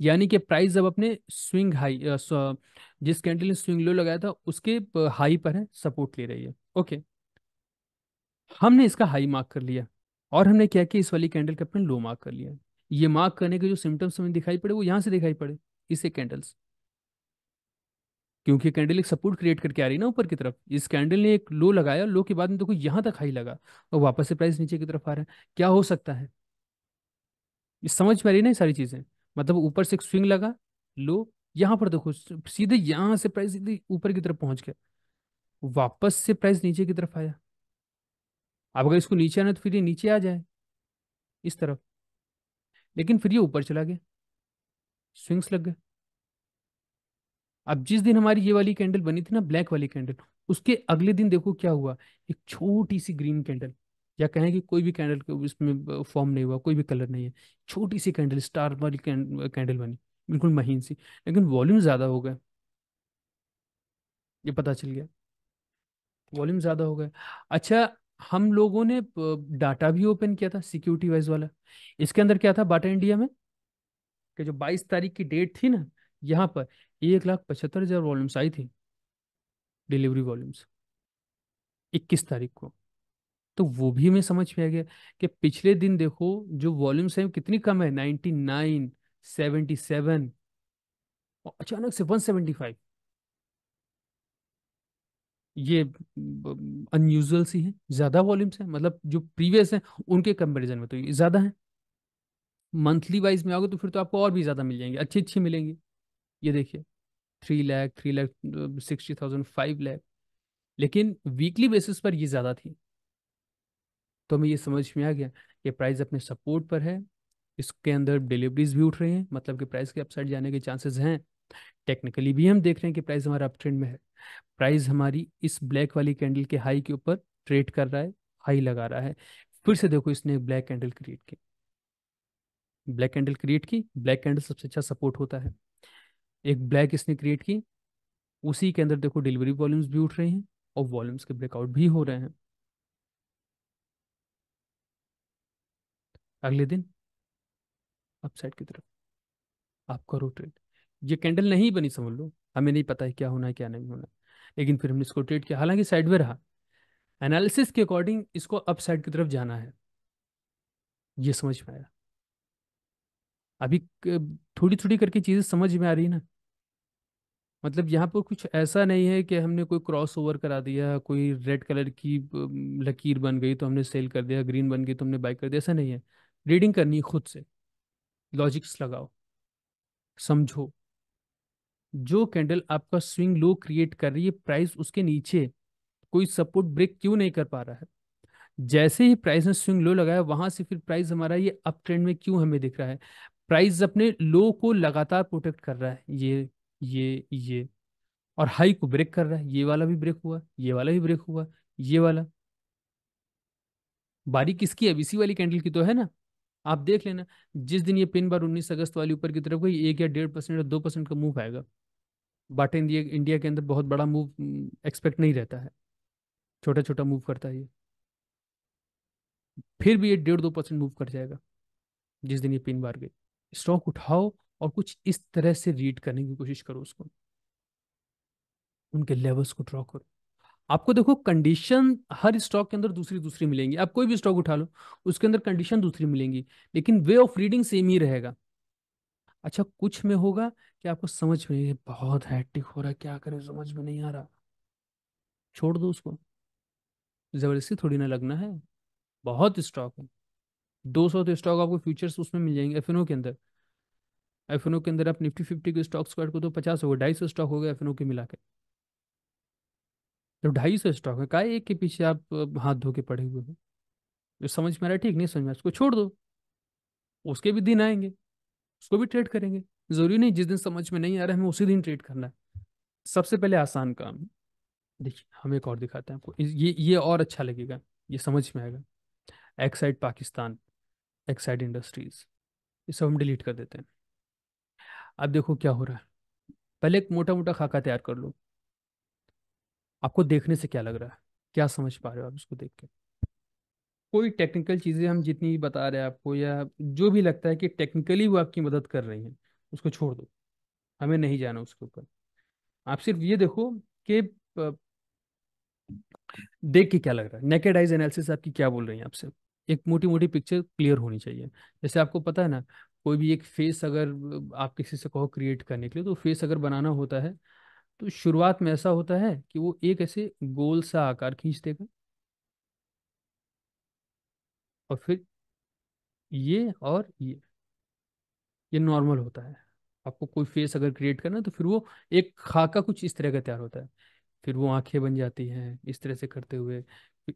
यानी कि प्राइस जब अपने स्विंग हाई जिस कैंडल ने स्विंग लो लगाया था उसके हाई पर है सपोर्ट ले रही है ओके हमने इसका हाई मार्क कर लिया और हमने क्या किया कि इस वाली कैंडल का अपने लो मार्क कर लिया ये मार्क करने के जो सिम्टम्स हमें दिखाई पड़े वो यहां से दिखाई पड़े इसे कैंडल्स क्योंकि कैंडल एक सपोर्ट क्रिएट करके आ रही ना ऊपर की तरफ इस कैंडल ने एक लो लगाया लो के बाद में देखो तो यहां तक हाई लगा और वापस से प्राइस नीचे की तरफ आ रहा है क्या हो सकता है समझ में आ रही ना सारी चीज़ें मतलब ऊपर से स्विंग लगा लो यहां पर देखो सीधे यहां से प्राइस सीधे ऊपर की तरफ पहुंच गया वापस से प्राइस नीचे की तरफ आया अब अगर इसको नीचे आना तो फिर ये नीचे आ जाए इस तरफ लेकिन फिर ये ऊपर चला गया स्विंग्स लग गए अब जिस दिन हमारी ये वाली कैंडल बनी थी ना ब्लैक वाली कैंडल उसके अगले दिन देखो क्या हुआ एक छोटी सी ग्रीन कैंडल या कहें कि कोई भी कैंडल इसमें फॉर्म नहीं हुआ कोई भी कलर नहीं है छोटी सी कैंडल स्टार वाली कैंडल बनी बिल्कुल महीन सी लेकिन वॉल्यूम ज़्यादा हो गए ये पता चल गया वॉल्यूम ज़्यादा हो गया अच्छा हम लोगों ने डाटा भी ओपन किया था सिक्योरिटी वाइज वाला इसके अंदर क्या था बाटा इंडिया में कि जो 22 तारीख की डेट थी ना यहाँ पर एक लाख पचहत्तर हजार वॉल्यूम्स आई थी डिलीवरी वॉल्यूम्स 21 तारीख को तो वो भी हमें समझ में आ गया कि पिछले दिन देखो जो वॉल्यूम्स है कितनी कम है 99 77 और अचानक से 175 ये अनयूजल सी है ज़्यादा वॉल्यूम्स हैं मतलब जो प्रीवियस हैं उनके कंपेरिजन में तो ये ज़्यादा हैं मंथली वाइज में आओगे तो फिर तो आपको और भी ज़्यादा मिल जाएंगे अच्छी अच्छी मिलेंगी ये देखिए three lakh three lakh sixty thousand five lakh लेकिन वीकली बेसिस पर ये ज़्यादा थी तो हमें ये समझ में आ गया कि प्राइस अपने सपोर्ट पर है इसके अंदर डिलीवरीज भी उठ रही हैं मतलब कि प्राइस के अपसाइड जाने के चांसेस हैं टेक्निकली भी हम देख रहे हैं कि प्राइस हमारा अप ट्रेंड में है प्राइस हमारी इस ब्लैक वाली कैंडल के हाई के ऊपर ट्रेड कर रहा है हाई लगा रहा है फिर से देखो इसने ब्लैक कैंडल क्रिएट की ब्लैक कैंडल क्रिएट की ब्लैक कैंडल सबसे अच्छा सपोर्ट होता है एक ब्लैक इसने क्रिएट की उसी के अंदर देखो डिलीवरी वॉल्यूम्स भी उठ रहे हैं और वॉल्यूम्स के ब्रेकआउट भी हो रहे हैं अगले दिन अपसाइड की तरफ आप करो ट्रेड ये कैंडल नहीं बनी समझ लो हमें नहीं पता है क्या होना है क्या नहीं होना लेकिन फिर हमने इसको ट्रेड किया हालांकि साइड में रहा एनालिसिस के अकॉर्डिंग इसको अप साइड की तरफ जाना है ये समझ में आया अभी थोड़ी थोड़ी करके चीज़ें समझ में आ रही है ना मतलब यहाँ पर कुछ ऐसा नहीं है कि हमने कोई क्रॉस ओवर करा दिया कोई रेड कलर की लकीर बन गई तो हमने सेल कर दिया ग्रीन बन गई तो हमने बाई कर दिया ऐसा नहीं है रीडिंग करनी है खुद से लॉजिक्स लगाओ समझो जो कैंडल आपका स्विंग लो क्रिएट कर रही है प्राइस उसके नीचे कोई सपोर्ट ब्रेक क्यों नहीं कर पा रहा है जैसे ही प्राइस ने स्विंग लो लगाया वहां से फिर प्राइस हमारा ये अप ट्रेंड में क्यों हमें दिख रहा है प्राइस अपने लो को लगातार प्रोटेक्ट कर रहा है ये ये ये और हाई को ब्रेक कर रहा है ये वाला भी ब्रेक हुआ ये वाला भी ब्रेक हुआ ये वाला बारी किसकी है इसी वाली कैंडल की तो है ना आप देख लेना जिस दिन ये पिन बार 19 अगस्त वाली ऊपर की तरफ गई एक या डेढ़ परसेंट या दो परसेंट का मूव आएगा बाटा इंडिया इंडिया के अंदर बहुत बड़ा मूव एक्सपेक्ट mm, नहीं रहता है छोटा छोटा मूव करता है ये फिर भी ये डेढ़ दो परसेंट मूव कर जाएगा जिस दिन ये पिन बार गई स्टॉक उठाओ और कुछ इस तरह से रीड करने की कोशिश करो उसको उनके लेवल्स को ड्रॉ करो आपको देखो कंडीशन हर स्टॉक के अंदर दूसरी दूसरी मिलेंगी आप कोई भी स्टॉक उठा लो उसके अंदर कंडीशन दूसरी मिलेंगी लेकिन वे ऑफ रीडिंग सेम ही रहेगा अच्छा कुछ में होगा कि आपको समझ में ये बहुत हैट्टिक हो रहा है क्या करें समझ में नहीं आ रहा छोड़ दो उसको जबरदस्ती थोड़ी ना लगना है बहुत स्टॉक है दो सौ तो स्टॉक आपको फ्यूचर्स उसमें मिल जाएंगे एफ के अंदर एफ के अंदर आप निफ्टी फिफ्टी के स्टॉक स्क्वाड को तो पचास हो गए ढाई सौ स्टॉक हो गए एफ के मिला के तो ढाई सौ स्टॉक है का एक के पीछे आप हाथ धो के पड़े हुए हो जो समझ में आ रहा है ठीक नहीं समझ में उसको छोड़ दो उसके भी दिन आएंगे उसको भी ट्रेड करेंगे जरूरी नहीं जिस दिन समझ में नहीं आ रहा है हमें उसी दिन ट्रेड करना है सबसे पहले आसान काम देखिए हम एक और दिखाते हैं आपको ये ये और अच्छा लगेगा ये समझ में आएगा एक्साइड पाकिस्तान एक्साइड इंडस्ट्रीज ये सब हम डिलीट कर देते हैं अब देखो क्या हो रहा है पहले एक मोटा मोटा खाका तैयार कर लो आपको देखने से क्या लग रहा है क्या समझ पा रहे हो आप इसको देख के कोई टेक्निकल चीज़ें हम जितनी भी बता रहे हैं आपको या जो भी लगता है कि टेक्निकली वो आपकी मदद कर रही हैं उसको छोड़ दो हमें नहीं जाना उसके ऊपर आप सिर्फ ये देखो कि देख के क्या लग रहा है नेकेड आइज एनालिसिस आपकी क्या बोल रही है आपसे एक मोटी मोटी पिक्चर क्लियर होनी चाहिए जैसे आपको पता है ना कोई भी एक फेस अगर आप किसी से कहो क्रिएट करने के लिए तो फेस अगर बनाना होता है तो शुरुआत में ऐसा होता है कि वो एक ऐसे गोल सा आकार खींच देगा और फिर ये और ये ये नॉर्मल होता है आपको कोई फेस अगर क्रिएट करना है तो फिर वो एक खाका कुछ इस तरह का तैयार होता है फिर वो आंखें बन जाती हैं इस तरह से करते हुए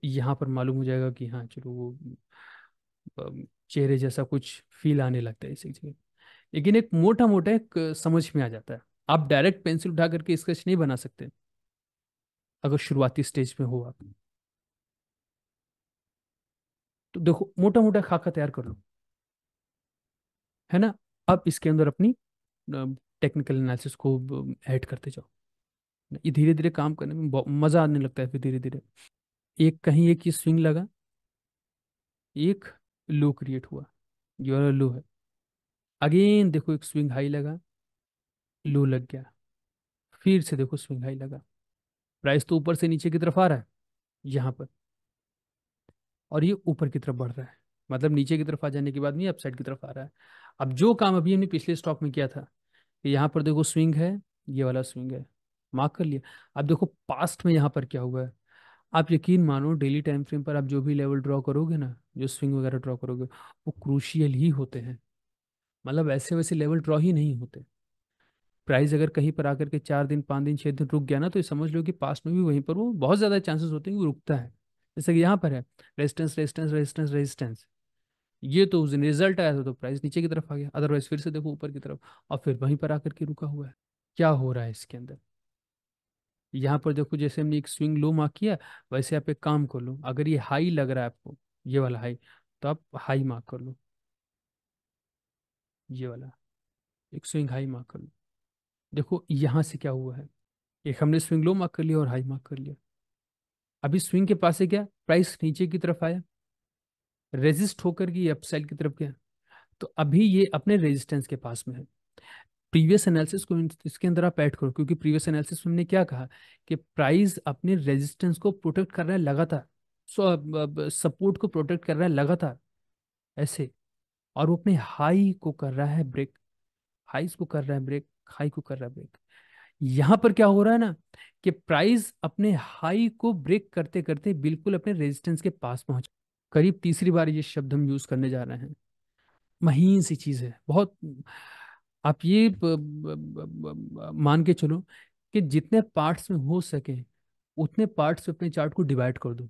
यहाँ पर मालूम हो जाएगा कि हाँ चलो वो चेहरे जैसा कुछ फील आने लगता है इसी जगह लेकिन एक मोटा मोटा एक समझ में आ जाता है आप डायरेक्ट पेंसिल उठा करके स्केच नहीं बना सकते अगर शुरुआती स्टेज में हो आप तो देखो मोटा मोटा खाका तैयार कर लो है ना अब इसके अंदर अपनी टेक्निकल एनालिसिस को ऐड करते जाओ ये धीरे धीरे काम करने में मज़ा आने लगता है फिर धीरे धीरे एक कहीं एक ये स्विंग लगा एक लो क्रिएट हुआ जो लो है अगेन देखो एक स्विंग हाई लगा लो लग गया फिर से देखो स्विंग हाई लगा प्राइस तो ऊपर से नीचे की तरफ आ रहा है यहाँ पर और ये ऊपर की तरफ बढ़ रहा है मतलब नीचे की तरफ आ जाने के बाद नहीं अपसाइड की तरफ आ रहा है अब जो काम अभी हमने पिछले स्टॉक में किया था यहाँ पर देखो स्विंग है ये वाला स्विंग है मार्क कर लिया अब देखो पास्ट में यहाँ पर क्या हुआ है आप यकीन मानो डेली टाइम फ्रेम पर आप जो भी लेवल ड्रॉ करोगे ना जो स्विंग वगैरह ड्रॉ करोगे वो क्रूशियल ही होते हैं मतलब ऐसे वैसे लेवल ड्रॉ ही नहीं होते प्राइस अगर कहीं पर आकर के चार दिन पाँच दिन छः दिन रुक गया ना तो ये समझ लो कि पास्ट में भी वहीं पर वो बहुत ज़्यादा चांसेस होते हैं कि रुकता है जैसे कि यहाँ पर है रेजिस्टेंस रेजिस्टेंस रेजिस्टेंस रेजिस्टेंस ये तो उस दिन रिजल्ट आया था तो प्राइस नीचे की तरफ आ गया अदरवाइज फिर से देखो ऊपर की तरफ और फिर वहीं पर आकर के रुका हुआ है क्या हो रहा है इसके अंदर यहाँ पर देखो जैसे हमने एक स्विंग लो मार्क किया वैसे आप एक काम कर लो अगर ये हाई लग रहा है आपको ये वाला हाई तो आप हाई मार्क कर लो ये वाला एक स्विंग हाई मार्क कर लो देखो यहाँ से क्या हुआ है एक हमने स्विंग लो मार्क कर लिया और हाई मार्क कर लिया अभी स्विंग के पास से क्या प्राइस नीचे की तरफ आया रेजिस्ट होकर की अपसाइड की तरफ गया तो अभी ये अपने रेजिस्टेंस के पास में है प्रीवियस एनालिसिस को इसके अंदर आप ऐड करो क्योंकि प्रीवियस एनालिसिस में हमने क्या कहा कि प्राइस अपने रेजिस्टेंस को प्रोटेक्ट कर रहा है लगातार सो सपोर्ट को प्रोटेक्ट कर रहा है लगातार ऐसे और वो अपने हाई को कर रहा है ब्रेक हाइस को कर रहा है ब्रेक हाई को कर रहा है ब्रेक यहाँ पर क्या हो रहा है ना कि प्राइस अपने हाई को ब्रेक करते करते बिल्कुल अपने रेजिस्टेंस के पास पहुंच करीब तीसरी बार ये शब्द हम यूज करने जा रहे हैं महीन सी चीज है बहुत आप ये मान के चलो कि जितने पार्ट्स में हो सके उतने पार्ट्स में अपने चार्ट को डिवाइड कर दो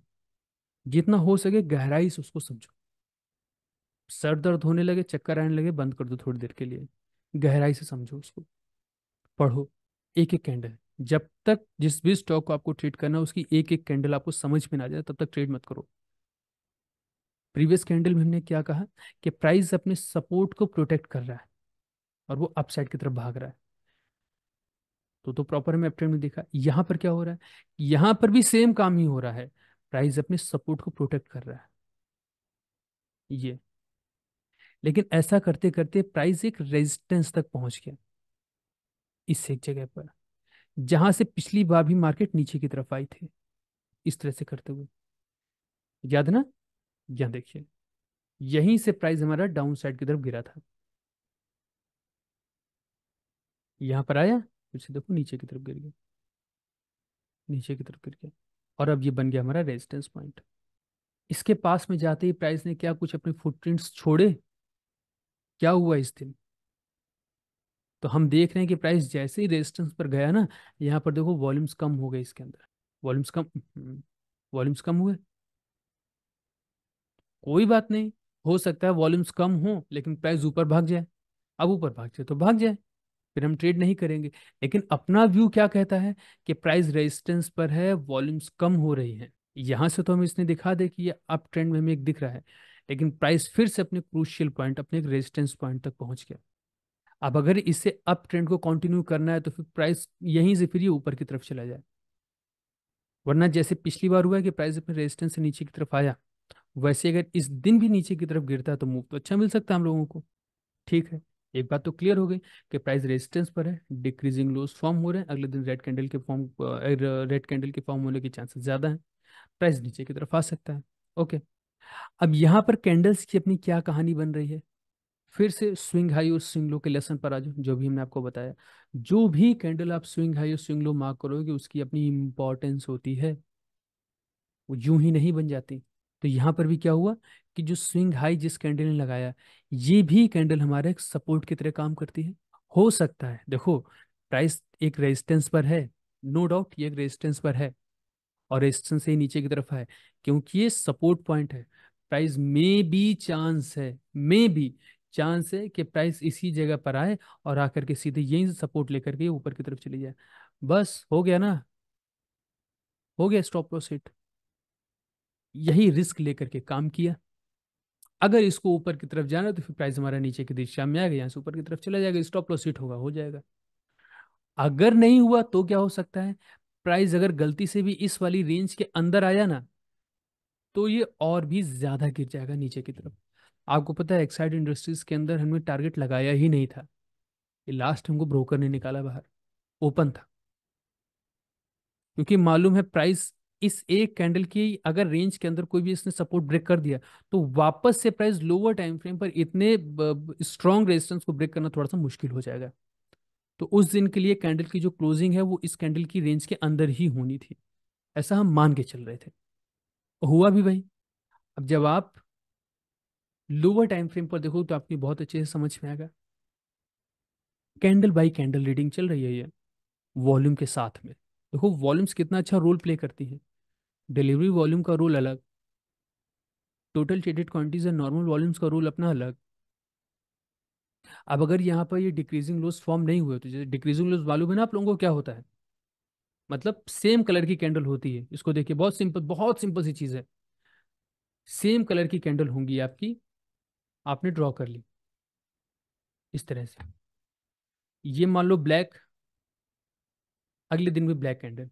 जितना हो सके गहराई से उसको समझो सर दर्द होने लगे चक्कर आने लगे बंद कर दो थोड़ी देर के लिए गहराई से समझो उसको पढ़ो एक एक कैंडल जब तक जिस भी स्टॉक को आपको ट्रेड करना है उसकी एक एक कैंडल आपको समझ में ना जाए तब तक ट्रेड मत करो प्रीवियस कैंडल में हमने क्या कहा कि प्राइस अपने सपोर्ट को प्रोटेक्ट कर रहा है और वो अपसाइड की तरफ भाग रहा है तो तो प्रॉपर हमें अपट्रेंड में देखा यहां पर क्या हो रहा है यहां पर भी सेम काम ही हो रहा है प्राइस अपने सपोर्ट को प्रोटेक्ट कर रहा है ये लेकिन ऐसा करते करते प्राइस एक रेजिस्टेंस तक पहुंच गया इस एक जगह पर जहां से पिछली बार भी मार्केट नीचे की तरफ आई थी इस तरह से करते हुए याद ना यहां देखिए यहीं से प्राइस हमारा डाउन साइड की तरफ गिरा था यहां पर आया फिर से देखो नीचे की तरफ गिर गया नीचे की तरफ गिर गया और अब ये बन गया हमारा रेजिस्टेंस पॉइंट इसके पास में जाते ही प्राइस ने क्या कुछ अपने फुटप्रिंट्स छोड़े क्या हुआ इस दिन तो हम देख रहे हैं कि प्राइस जैसे ही रेजिस्टेंस पर गया ना यहाँ पर देखो वॉल्यूम्स कम हो गए इसके अंदर वॉल्यूम्स कम वॉल्यूम्स हम्म, कम हुए कोई बात नहीं हो सकता है वॉल्यूम्स कम हो लेकिन प्राइस ऊपर भाग जाए अब ऊपर भाग जाए तो भाग जाए फिर हम ट्रेड नहीं करेंगे लेकिन अपना व्यू क्या कहता है कि प्राइस रेजिस्टेंस पर है वॉल्यूम्स कम हो रही हैं यहां से तो हम इसने दिखा दे कि ये अप ट्रेंड में हमें एक दिख रहा है लेकिन प्राइस फिर से अपने क्रूशियल पॉइंट अपने एक रेजिस्टेंस पॉइंट तक पहुंच गया अब अगर इसे अप ट्रेंड को कंटिन्यू करना है तो फिर प्राइस यहीं से फिर ये ऊपर की तरफ चला जाए वरना जैसे पिछली बार हुआ है कि प्राइस अपने रेजिस्टेंस से नीचे की तरफ आया वैसे अगर इस दिन भी नीचे की तरफ गिरता है तो मूव तो अच्छा मिल सकता है हम लोगों को ठीक है एक बात तो क्लियर हो गई कि प्राइस रेजिस्टेंस पर है डिक्रीजिंग लोस फॉर्म हो रहे हैं अगले दिन रेड कैंडल के फॉर्म रेड कैंडल के फॉर्म होने के चांसेस ज़्यादा हैं प्राइस नीचे की तरफ आ सकता है ओके अब यहाँ पर कैंडल्स की अपनी क्या कहानी बन रही है फिर से स्विंग हाई और स्विंग लो के लेसन पर आ जाओ जो भी हमने आपको बताया जो भी कैंडल आप स्विंग हाई और स्विंग लो मार्क करोगे उसकी अपनी इंपॉर्टेंस होती है वो यूं ही नहीं बन जाती तो यहाँ पर भी क्या हुआ कि जो स्विंग हाई जिस कैंडल ने लगाया ये भी कैंडल हमारे सपोर्ट की तरह काम करती है हो सकता है देखो प्राइस एक रेजिस्टेंस पर है नो डाउट ये एक रेजिस्टेंस पर है और रेजिस्टेंस से नीचे की तरफ है क्योंकि ये सपोर्ट पॉइंट है प्राइस मे बी चांस है मे बी चांस है कि प्राइस इसी जगह पर आए और आकर के सीधे यहीं से सपोर्ट लेकर के ऊपर की तरफ चली जाए बस हो गया ना हो गया स्टॉप लॉस हिट यही रिस्क लेकर के काम किया अगर इसको ऊपर की तरफ जाना तो फिर प्राइस हमारा नीचे की दिशा में आएगा यहाँ से ऊपर की तरफ चला जाएगा स्टॉप लॉस हिट होगा हो जाएगा अगर नहीं हुआ तो क्या हो सकता है प्राइस अगर गलती से भी इस वाली रेंज के अंदर आया ना तो ये और भी ज्यादा गिर जाएगा नीचे की तरफ आपको पता है एक्साइड इंडस्ट्रीज के अंदर हमने टारगेट लगाया ही नहीं था ये लास्ट हमको ब्रोकर ने निकाला बाहर ओपन था क्योंकि मालूम है प्राइस इस एक कैंडल की अगर रेंज के अंदर कोई भी इसने सपोर्ट ब्रेक कर दिया तो वापस से प्राइस लोअर टाइम फ्रेम पर इतने स्ट्रॉन्ग रेजिस्टेंस को ब्रेक करना थोड़ा सा मुश्किल हो जाएगा तो उस दिन के लिए कैंडल की जो क्लोजिंग है वो इस कैंडल की रेंज के अंदर ही होनी थी ऐसा हम मान के चल रहे थे हुआ भी भाई अब जब आप लोअर टाइम फ्रेम पर देखो तो आपकी बहुत अच्छे से समझ में आएगा कैंडल बाई कैंडल रीडिंग चल रही है ये वॉल्यूम के साथ में देखो वॉल्यूम्स कितना अच्छा रोल प्ले करती है डिलीवरी वॉल्यूम का रोल अलग total traded quantities and normal volumes का रोल अपना अलग अब अगर यहाँ पर ये डिक्रीजिंग लोस फॉर्म नहीं हुए तो जैसे डिक्रीजिंग लोस वालू में ना आप लोगों को क्या होता है मतलब सेम कलर की कैंडल होती है इसको देखिए बहुत सिंपल बहुत सिंपल सी चीज़ है सेम कलर की कैंडल होंगी आपकी आपने ड्रॉ कर ली इस तरह से ये मान लो ब्लैक अगले दिन भी ब्लैक कैंडल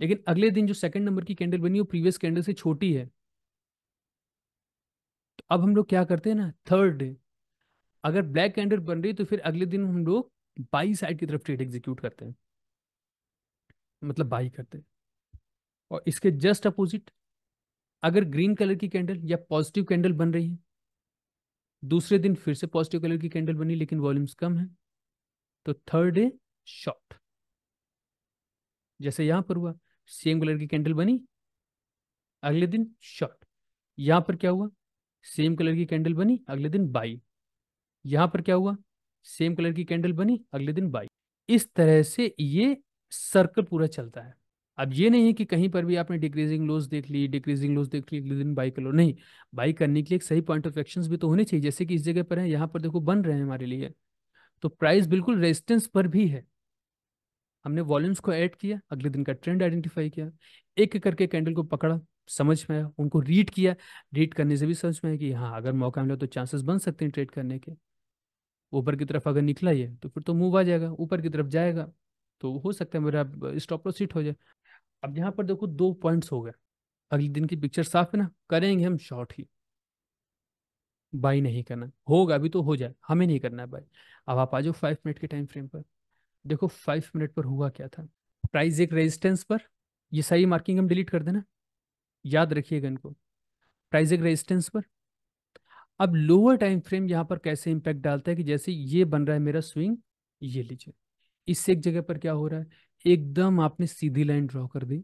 लेकिन अगले दिन जो सेकंड नंबर की कैंडल बनी वो प्रीवियस कैंडल से छोटी है तो अब हम लोग क्या करते हैं ना थर्ड डे अगर ब्लैक कैंडल बन रही तो फिर अगले दिन हम लोग बाई साइड की तरफ ट्रेड एग्जीक्यूट करते हैं मतलब बाई करते हैं और इसके जस्ट अपोजिट अगर ग्रीन कलर की कैंडल या पॉजिटिव कैंडल बन रही है दूसरे दिन फिर से पॉजिटिव कलर की कैंडल बनी लेकिन वॉल्यूम्स कम है तो थर्ड डे शॉर्ट जैसे यहां पर हुआ सेम कलर की कैंडल बनी अगले दिन शॉर्ट यहां पर क्या हुआ सेम कलर की कैंडल बनी अगले दिन बाई यहां पर क्या हुआ सेम कलर की कैंडल बनी अगले दिन बाई इस तरह से ये सर्कल पूरा चलता है अब ये नहीं है कि कहीं पर भी आपने डिक्रीजिंग लोस देख ली डिक्रीजिंग लोस देख ली दिन बाई कर लो नहीं बाई करने के लिए एक सही पॉइंट ऑफ एक्शन भी तो होने चाहिए जैसे कि इस जगह पर है यहाँ पर देखो बन रहे हैं हमारे लिए तो प्राइस बिल्कुल रेजिस्टेंस पर भी है हमने वॉल्यूम्स को ऐड किया अगले दिन का ट्रेंड आइडेंटिफाई किया एक एक करके कैंडल को पकड़ा समझ में आया उनको रीड किया रीड करने से भी समझ में आया कि हाँ अगर मौका मिला तो चांसेस बन सकते हैं ट्रेड करने के ऊपर की तरफ अगर निकला ये तो फिर तो मूव आ जाएगा ऊपर की तरफ जाएगा तो हो सकता है मेरा स्टॉप लॉस हिट हो जाए अब यहाँ पर देखो दो पॉइंट्स हो गए अगले दिन की पिक्चर साफ है ना करेंगे हम शॉर्ट ही बाई नहीं करना होगा अभी तो हो जाए हमें नहीं करना है बाई अब आप आ जाओ फाइव मिनट के टाइम फ्रेम पर देखो फाइव मिनट पर हुआ क्या था प्राइस एक रेजिस्टेंस पर ये सारी मार्किंग हम डिलीट कर देना याद रखिएगा इनको प्राइस एक रेजिस्टेंस पर अब लोअर टाइम फ्रेम यहाँ पर कैसे इम्पैक्ट डालता है कि जैसे ये बन रहा है मेरा स्विंग ये लीजिए इससे एक जगह पर क्या हो रहा है एकदम आपने सीधी लाइन ड्रॉ कर दी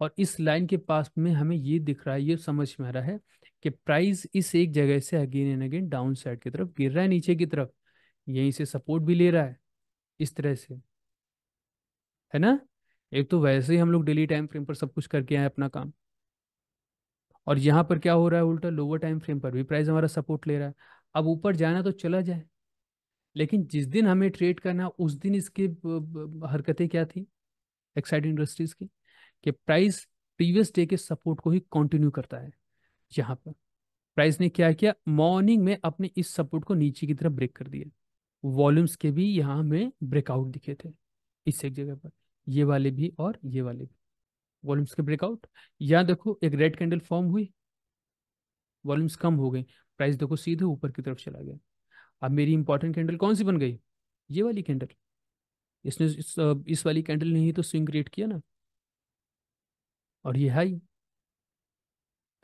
और इस लाइन के पास में हमें ये दिख रहा है ये समझ में आ रहा है कि प्राइस इस एक जगह से again and again down side की तरफ गिर रहा है नीचे की तरफ यहीं से सपोर्ट भी ले रहा है इस तरह से है ना एक तो वैसे ही हम लोग डेली टाइम फ्रेम पर सब कुछ करके आए अपना काम और यहाँ पर क्या हो रहा है उल्टा लोअर टाइम फ्रेम पर भी प्राइस हमारा सपोर्ट ले रहा है अब ऊपर जाना तो चला जाए लेकिन जिस दिन हमें ट्रेड करना उस दिन इसके हरकतें क्या थी एक्साइड इंडस्ट्रीज की कि प्राइस प्रीवियस डे के सपोर्ट को ही कंटिन्यू करता है यहाँ पर प्राइस ने क्या किया मॉर्निंग में अपने इस सपोर्ट को नीचे की तरफ ब्रेक कर दिया वॉल्यूम्स के भी यहाँ में ब्रेकआउट दिखे थे इस एक जगह पर ये वाले भी और ये वाले भी वॉल्यूम्स के ब्रेकआउट यहाँ देखो एक रेड कैंडल फॉर्म हुई वॉल्यूम्स कम हो गए प्राइस देखो सीधे ऊपर की तरफ चला गया अब मेरी इंपॉर्टेंट कैंडल कौन सी बन गई ये वाली कैंडल इसने इस, इस वाली कैंडल ने ही तो स्विंग क्रिएट किया ना और ये हाई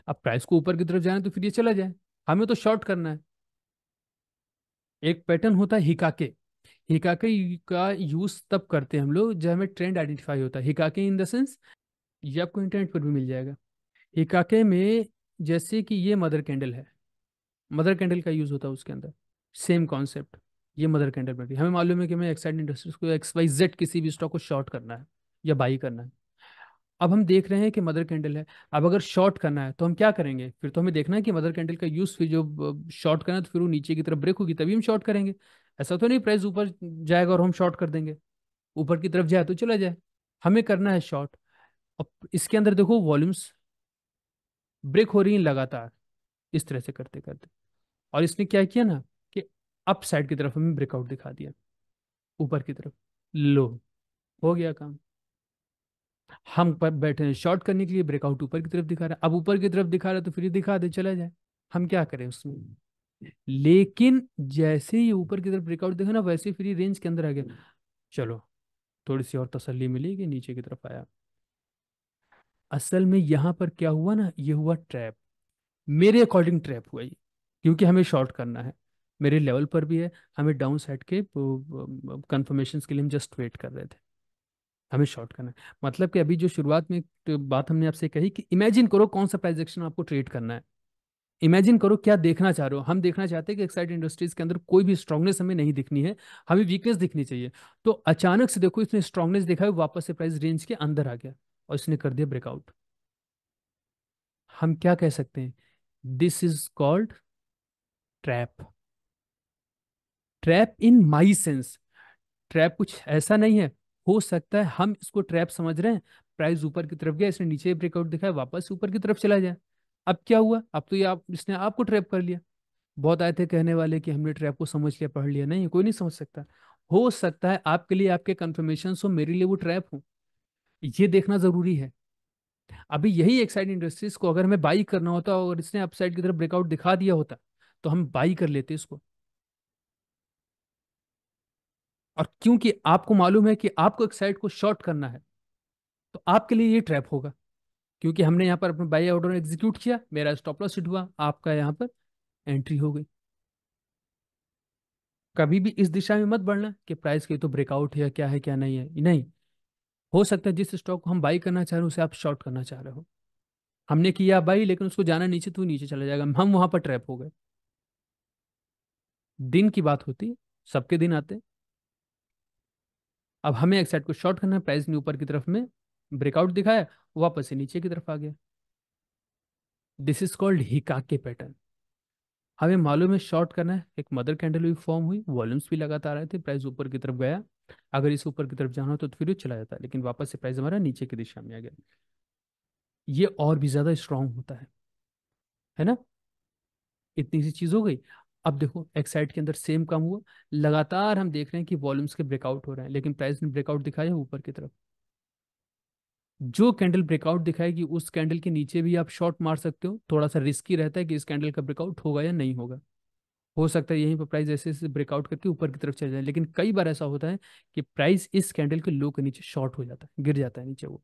अब प्राइस को ऊपर की तरफ जाना तो फिर ये चला जाए हमें तो शॉर्ट करना है एक पैटर्न होता है हिकाके हिकाके का यूज तब करते हैं हम लोग जब हमें ट्रेंड आइडेंटिफाई होता है हिकाके इन द सेंस ये आपको इंटरनेट पर भी मिल जाएगा हिकाके में जैसे कि ये मदर कैंडल है मदर कैंडल का यूज होता है उसके अंदर सेम कॉन्सेप्ट ये मदर कैंडल प्रैक्टिस हमें मालूम है कि हमें एक्साइड इंडस्ट्रीज को एक्स वाई जेड किसी भी स्टॉक को शॉर्ट करना है या बाई करना है अब हम देख रहे हैं कि मदर कैंडल है अब अगर शॉर्ट करना है तो हम क्या करेंगे फिर तो हमें देखना है कि मदर कैंडल का यूज फिर जो शॉर्ट करना है तो फिर वो नीचे की तरफ ब्रेक होगी तभी हम शॉर्ट करेंगे ऐसा तो नहीं प्राइस ऊपर जाएगा और हम शॉर्ट कर देंगे ऊपर की तरफ जाए तो चला जाए हमें करना है शॉर्ट अब इसके अंदर देखो वॉल्यूम्स ब्रेक हो रही हैं लगातार इस तरह से करते करते और इसने क्या किया ना अप साइड की तरफ हमें ब्रेकआउट दिखा दिया ऊपर की तरफ लो हो गया काम हम पर बैठे हैं शॉर्ट करने के लिए ब्रेकआउट ऊपर की तरफ दिखा रहा है अब ऊपर की तरफ दिखा रहा है तो फिर दिखा दे चला जाए हम क्या करें उसमें लेकिन जैसे ही ऊपर की तरफ ब्रेकआउट देखा ना वैसे फिर रेंज के अंदर आ गया चलो थोड़ी सी और तसल्ली मिली कि नीचे की तरफ आया असल में यहां पर क्या हुआ ना ये हुआ ट्रैप मेरे अकॉर्डिंग ट्रैप हुआ ये क्योंकि हमें शॉर्ट करना है मेरे लेवल पर भी है हमें डाउन साइड के कन्फर्मेशन के लिए हम जस्ट वेट कर रहे थे हमें शॉर्ट करना है मतलब कि अभी जो शुरुआत में बात हमने आपसे कही कि इमेजिन करो कौन सा प्राइस एक्शन आपको ट्रेड करना है इमेजिन करो क्या देखना चाह रहे हो हम देखना चाहते हैं कि एक्साइड इंडस्ट्रीज के अंदर कोई भी स्ट्रांगनेस हमें नहीं दिखनी है हमें वीकनेस दिखनी चाहिए तो अचानक से देखो इसने स्ट्रांगनेस देखा है वापस से प्राइस रेंज के अंदर आ गया और इसने कर दिया ब्रेकआउट हम क्या कह सकते हैं this is called trap trap in my sense trap कुछ ऐसा नहीं है हो सकता है हम इसको ट्रैप समझ रहे हैं प्राइस ऊपर की तरफ गया इसने नीचे ब्रेकआउट दिखाया वापस ऊपर की तरफ चला जाए अब क्या हुआ अब तो ये आप इसने आपको ट्रैप कर लिया बहुत आए थे कहने वाले कि हमने ट्रैप को समझ लिया पढ़ लिया नहीं कोई नहीं समझ सकता हो सकता है आपके लिए आपके कन्फर्मेशन हो मेरे लिए वो ट्रैप हो ये देखना जरूरी है अभी यही एक साइड इंडस्ट्रीज को अगर हमें बाई करना होता और इसने अपसाइड की तरफ ब्रेकआउट दिखा दिया होता तो हम बाई कर लेते इसको और क्योंकि आपको मालूम है कि आपको एक साइड को शॉर्ट करना है तो आपके लिए ये ट्रैप होगा क्योंकि हमने यहाँ पर अपने बाई ऑर्डर एग्जीक्यूट किया मेरा स्टॉप लॉस हिट हुआ आपका यहाँ पर एंट्री हो गई कभी भी इस दिशा में मत बढ़ना कि प्राइस के तो ब्रेकआउट है क्या है क्या नहीं है नहीं हो सकता है जिस स्टॉक को हम बाई करना चाह रहे हो उसे आप शॉर्ट करना चाह रहे हो हमने किया बाई लेकिन उसको जाना नीचे तो नीचे चला जाएगा हम वहां पर ट्रैप हो गए दिन की बात होती सबके दिन आते अब हमें एक साइड को शॉर्ट करना है प्राइस ने ऊपर की तरफ में ब्रेकआउट दिखाया वापस से नीचे की तरफ आ गया this is called hikkake pattern हमें मालूम है शॉर्ट करना है एक मदर कैंडल भी फॉर्म हुई वॉल्यूम्स भी लगातार आए थे प्राइस ऊपर की तरफ गया अगर इस ऊपर की तरफ जाना हो तो फिर चला जाता है लेकिन वापस से प्राइस हमारा नीचे की दिशा में आ गया ये और भी ज़्यादा स्ट्रांग होता है है ना इतनी सी चीज़ हो गई अब देखो एक साइड के अंदर सेम काम हुआ लगातार हम देख रहे हैं कि वॉल्यूम्स के ब्रेकआउट हो रहे हैं लेकिन प्राइस ने ब्रेकआउट दिखाया ऊपर की तरफ जो कैंडल ब्रेकआउट दिखाएगी उस कैंडल के नीचे भी आप शॉर्ट मार सकते हो थोड़ा सा रिस्की रहता है कि इस कैंडल का ब्रेकआउट होगा या नहीं होगा हो सकता है यहीं पर प्राइस ऐसे ऐसे ब्रेकआउट करके ऊपर की तरफ चले जाए लेकिन कई बार ऐसा होता है कि प्राइस इस कैंडल के लो के नीचे शॉर्ट हो जाता है गिर जाता है नीचे वो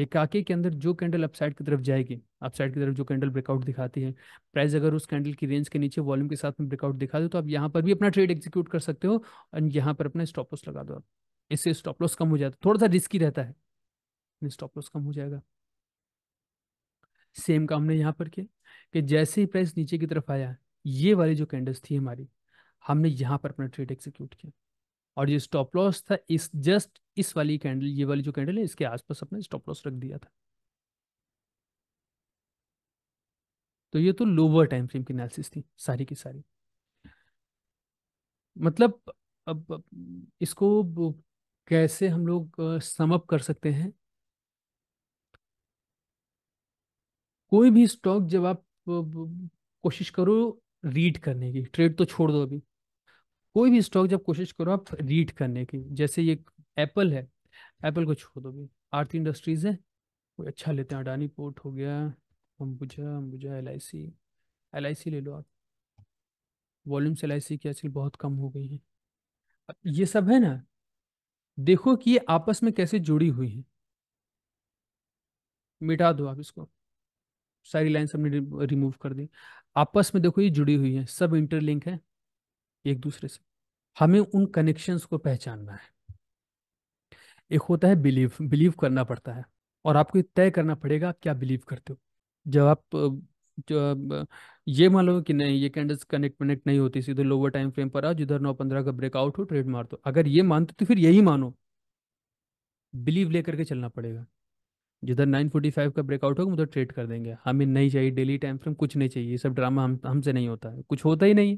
एकाकी के अंदर जो कैंडल अपसाइड की तरफ जाएगी अपसाइड की तरफ जो कैंडल ब्रेकआउट दिखाती है प्राइस अगर उस कैंडल की रेंज के नीचे वॉल्यूम के साथ में ब्रेकआउट दिखा दो तो आप यहाँ पर भी अपना ट्रेड एग्जीक्यूट कर सकते हो और यहाँ पर अपना स्टॉप लॉस लगा दो आप इससे स्टॉप लॉस कम हो जाता है थोड़ा सा रिस्की रहता है स्टॉप लॉस कम हो जाएगा सेम काम ने यहाँ पर किया कि जैसे ही प्राइस नीचे की तरफ आया ये वाली जो कैंडल्स थी हमारी हमने यहाँ पर अपना ट्रेड एग्जीक्यूट किया और ये स्टॉप लॉस था इस जस्ट इस वाली कैंडल ये वाली जो कैंडल है इसके आसपास अपने स्टॉप लॉस रख दिया था तो ये तो लोअर टाइम फ्रेम की एनालिसिस थी सारी की सारी मतलब अब, इसको कैसे हम लोग समअप कर सकते हैं कोई भी स्टॉक जब आप कोशिश करो रीड करने की ट्रेड तो छोड़ दो अभी कोई भी स्टॉक जब कोशिश करो आप रीड करने की जैसे ये एप्पल है एप्पल को छोड़ दो भी आरती इंडस्ट्रीज है कोई अच्छा लेते हैं अडानी पोर्ट हो गया Ambuja Ambuja L I C L I C ले लो आप वॉल्यूम्स एल आई सी की आजकल बहुत कम हो गई है अब ये सब है ना देखो कि ये आपस में कैसे जुड़ी हुई है मिटा दो आप इसको सारी लाइन सबने रिमूव कर दी आपस में देखो ये जुड़ी हुई है सब इंटरलिंक है एक दूसरे से हमें उन कनेक्शंस को पहचानना है एक होता है बिलीव बिलीव करना पड़ता है और आपको तय करना पड़ेगा क्या बिलीव करते हो जब आप जो ये मान लो कि नहीं ये कैंडल्स कनेक्ट वनेक्ट नहीं होती सीधे लोअर टाइम फ्रेम पर आओ जिधर नौ पंद्रह का ब्रेकआउट हो ट्रेड मार दो अगर ये मानते तो फिर यही मानो बिलीव लेकर के चलना पड़ेगा जिधर नाइन फोर्टी फाइव का ब्रेकआउट होगा उधर ट्रेड कर देंगे हमें नहीं चाहिए डेली टाइम फ्रेम कुछ नहीं चाहिए ये सब ड्रामा हम हमसे नहीं होता है कुछ होता ही नहीं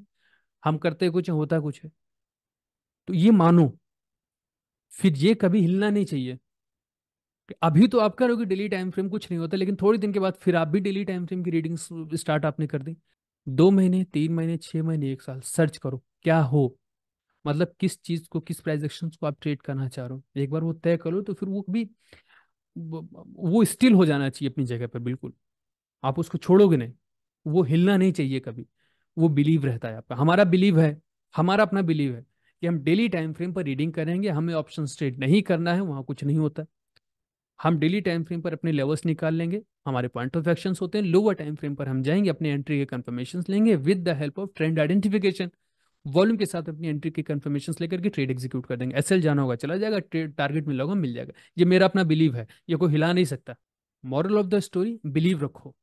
हम करते कुछ है होता कुछ है तो ये मानो फिर ये कभी हिलना नहीं चाहिए अभी तो आप करोगे डेली टाइम फ्रेम कुछ नहीं होता लेकिन थोड़ी दिन के बाद फिर आप भी डेली टाइम फ्रेम की रीडिंग स्टार्ट आपने कर दी दो महीने तीन महीने छह महीने एक साल सर्च करो क्या हो मतलब किस चीज़ को किस प्राइजेक्शन को आप ट्रेड करना चाह रहे हो एक बार वो तय करो तो फिर वो भी वो स्टिल हो जाना चाहिए अपनी जगह पर बिल्कुल आप उसको छोड़ोगे नहीं वो हिलना नहीं चाहिए कभी वो बिलीव रहता है आपका हमारा बिलीव है हमारा अपना बिलीव है कि हम डेली टाइम फ्रेम पर रीडिंग करेंगे हमें ऑप्शन स्ट्रेट नहीं करना है वहाँ कुछ नहीं होता हम डेली टाइम फ्रेम पर अपने लेवल्स निकाल लेंगे हमारे पॉइंट ऑफ एक्शन होते हैं लोअर टाइम फ्रेम पर हम जाएंगे अपने एंट्री के कंफर्मेशन लेंगे with the help of trend identification volume के साथ अपनी एंट्री के कन्फर्मेशन लेकर के ट्रेड एग्जीक्यूट कर देंगे एसएल जाना होगा चला जाएगा ट्रेड टारगेट मिला होगा मिल जाएगा ये मेरा अपना बिलीव है ये कोई हिला नहीं सकता moral of the story believe रखो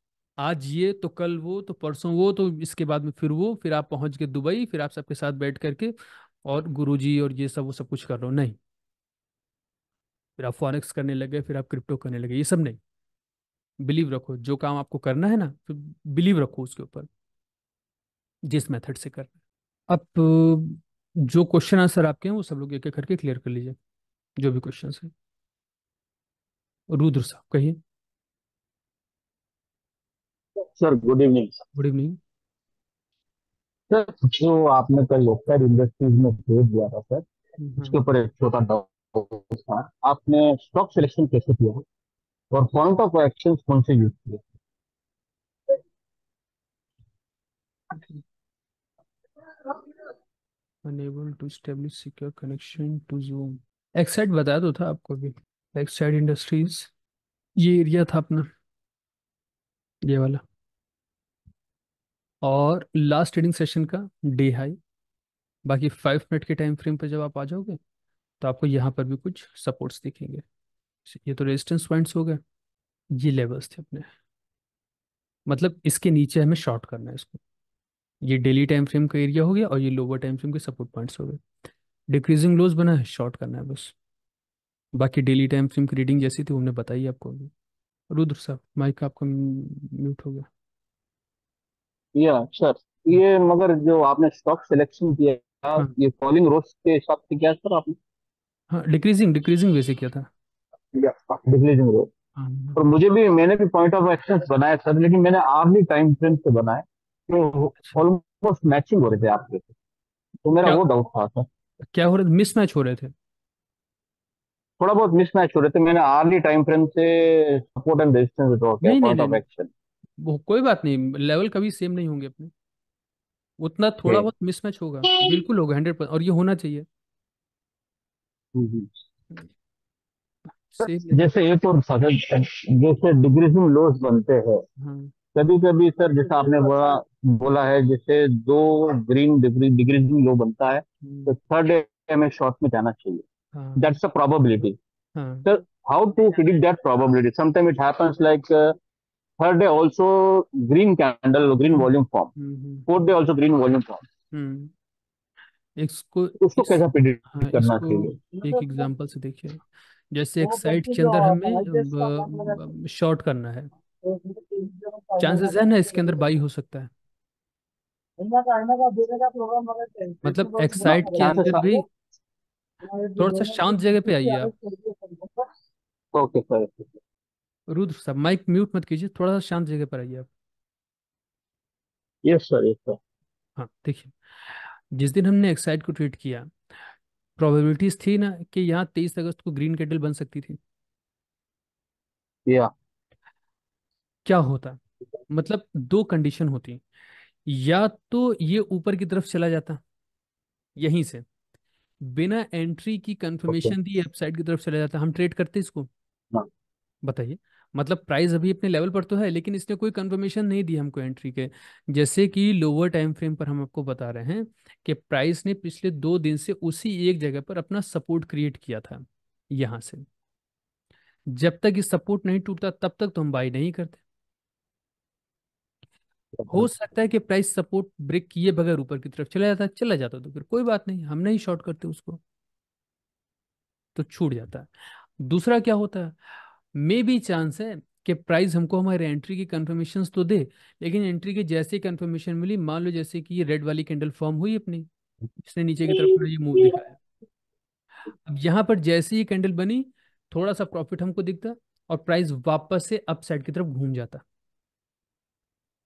आज ये तो कल वो तो परसों वो तो इसके बाद में फिर वो फिर आप पहुंच गए दुबई फिर आप सबके साथ बैठ करके और गुरुजी और ये सब वो सब कुछ कर रहे हो नहीं फिर आप फॉरेक्स करने लगे फिर आप क्रिप्टो करने लगे ये सब नहीं बिलीव रखो जो काम आपको करना है ना फिर बिलीव रखो उसके ऊपर जिस मेथड से कर अब जो क्वेश्चन आंसर आपके हैं वो सब लोग एक एक करके क्लियर कर लीजिए जो भी क्वेश्चन है रुद्र साहब कहिए sir good evening good evening sir जो आपने कल लोकसाइड इंडस्ट्रीज में भेज दिया था सर हम्म, उसके ऊपर एक छोटा डाउट था आपने स्टॉक सिलेक्शन कैसे किया है और पॉइंट ऑफ एक्शन कौन से यूज किए unable to establish secure connection to Zoom Exide बता दो था आपको भी एक्साइड इंडस्ट्रीज ये एरिया था अपना ये वाला और लास्ट ट्रेडिंग सेशन का डे हाई बाकी फाइव मिनट के टाइम फ्रेम पर जब आप आ जाओगे तो आपको यहाँ पर भी कुछ सपोर्ट्स दिखेंगे ये तो रेजिस्टेंस पॉइंट्स हो गए ये लेवल्स थे अपने मतलब इसके नीचे हमें शॉर्ट करना है इसको ये डेली टाइम फ्रेम का एरिया हो गया और ये लोअर टाइम फ्रेम के सपोर्ट पॉइंट्स हो गए डिक्रीजिंग लोज बना है शॉर्ट करना है बस बाकी डेली टाइम फ्रेम की रीडिंग जैसी थी हमने बताई आपको अभी रुद्र साहब माइक आपका म्यूट हो गया या सर ये मगर जो आपने स्टॉक सिलेक्शन किया हाँ ये फॉलिंग रोज के हिसाब से किया सर आपने हाँ डिक्रीजिंग डिक्रीजिंग वैसे किया था डिक्रीजिंग रोज हाँ और मुझे भी मैंने भी पॉइंट ऑफ एक्सेंस बनाया सर लेकिन मैंने आर्ली टाइम फ्रेम से बनाया तो ऑलमोस्ट अच्छा। मैचिंग हो रहे थे आपके से तो मेरा क्या वो डाउट था सर क्या हो रहे थे मिसमैच हो रहे थे थोड़ा बहुत मिसमैच हो रहे थे मैंने आर्ली टाइम फ्रेम से सपोर्ट एंड रेजिस्टेंस ड्रॉ किया नहीं नहीं पॉइंट ऑफ नहीं एक्शन वो कोई बात नहीं लेवल कभी सेम नहीं होंगे अपने उतना थोड़ा बहुत मिसमैच होगा बिल्कुल होगा हंड्रेड परसेंट और ये होना चाहिए हम्म, हम्म। सेम जैसे एक और हाँ। सर जैसे डिग्रेसिंग लोस बनते हैं कभी कभी सर जैसा आपने बोला बोला है जैसे दो ग्रीन डिग्री डिग्रेसिंग लो बनता है हम्म। तो थर्ड हमें शॉर्ट में जाना चाहिए that's a probability sir how to predict that probability sometime it happens like third day also green candle green volume form fourth day also green volume form इसको उसको कैसा प्रिडिक्ट हाँ, करना चाहिए एक एग्जांपल से देखिए जैसे एक तो साइट के अंदर हमें शॉर्ट करना है तो तो चांसेस है ना इसके अंदर बाई हो सकता है मतलब एक्साइट के अंदर भी थोड़ा सा शांत जगह पे आइए आप ओके सर रुद्र साहब माइक म्यूट मत कीजिए थोड़ा सा शांत जगह पर आइए आप यस सर यस हाँ देखिए जिस दिन हमने एक्साइड को ट्रीट किया प्रोबेबिलिटीज थी ना कि यहाँ तेईस अगस्त को ग्रीन कैंडल बन सकती थी या क्या होता मतलब दो कंडीशन होती या तो ये ऊपर की तरफ चला जाता यहीं से बिना एंट्री की कंफर्मेशन दी अपसाइड की तरफ चला जाता हम ट्रेड करते इसको हाँ। बताइए मतलब प्राइस अभी अपने लेवल पर तो है लेकिन इसने कोई कंफर्मेशन नहीं दी हमको एंट्री के जैसे कि लोअर टाइम फ्रेम पर हम आपको बता रहे हैं कि प्राइस ने पिछले दो दिन से उसी एक जगह पर अपना सपोर्ट क्रिएट किया था यहाँ से जब तक ये सपोर्ट नहीं टूटता तब तक तो हम बाई नहीं करते हो हम्म। सकता है कि प्राइस सपोर्ट ब्रेक किए बगैर ऊपर की तरफ चला जाता चला जाता तो फिर कोई बात नहीं हम नहीं शॉर्ट करते उसको तो छूट जाता है दूसरा क्या होता है मे बी चांस है कि प्राइस हमको हमारे एंट्री की कंफर्मेशन तो दे लेकिन एंट्री की जैसे कंफर्मेशन मिली मान लो जैसे कि ये रेड वाली कैंडल फॉर्म हुई अपनी इसने नीचे की तरफ ये मूव दिखाया अब यहाँ पर जैसे ये कैंडल बनी थोड़ा सा प्रॉफिट हमको दिखता और प्राइस वापस से अप साइड की तरफ घूम जाता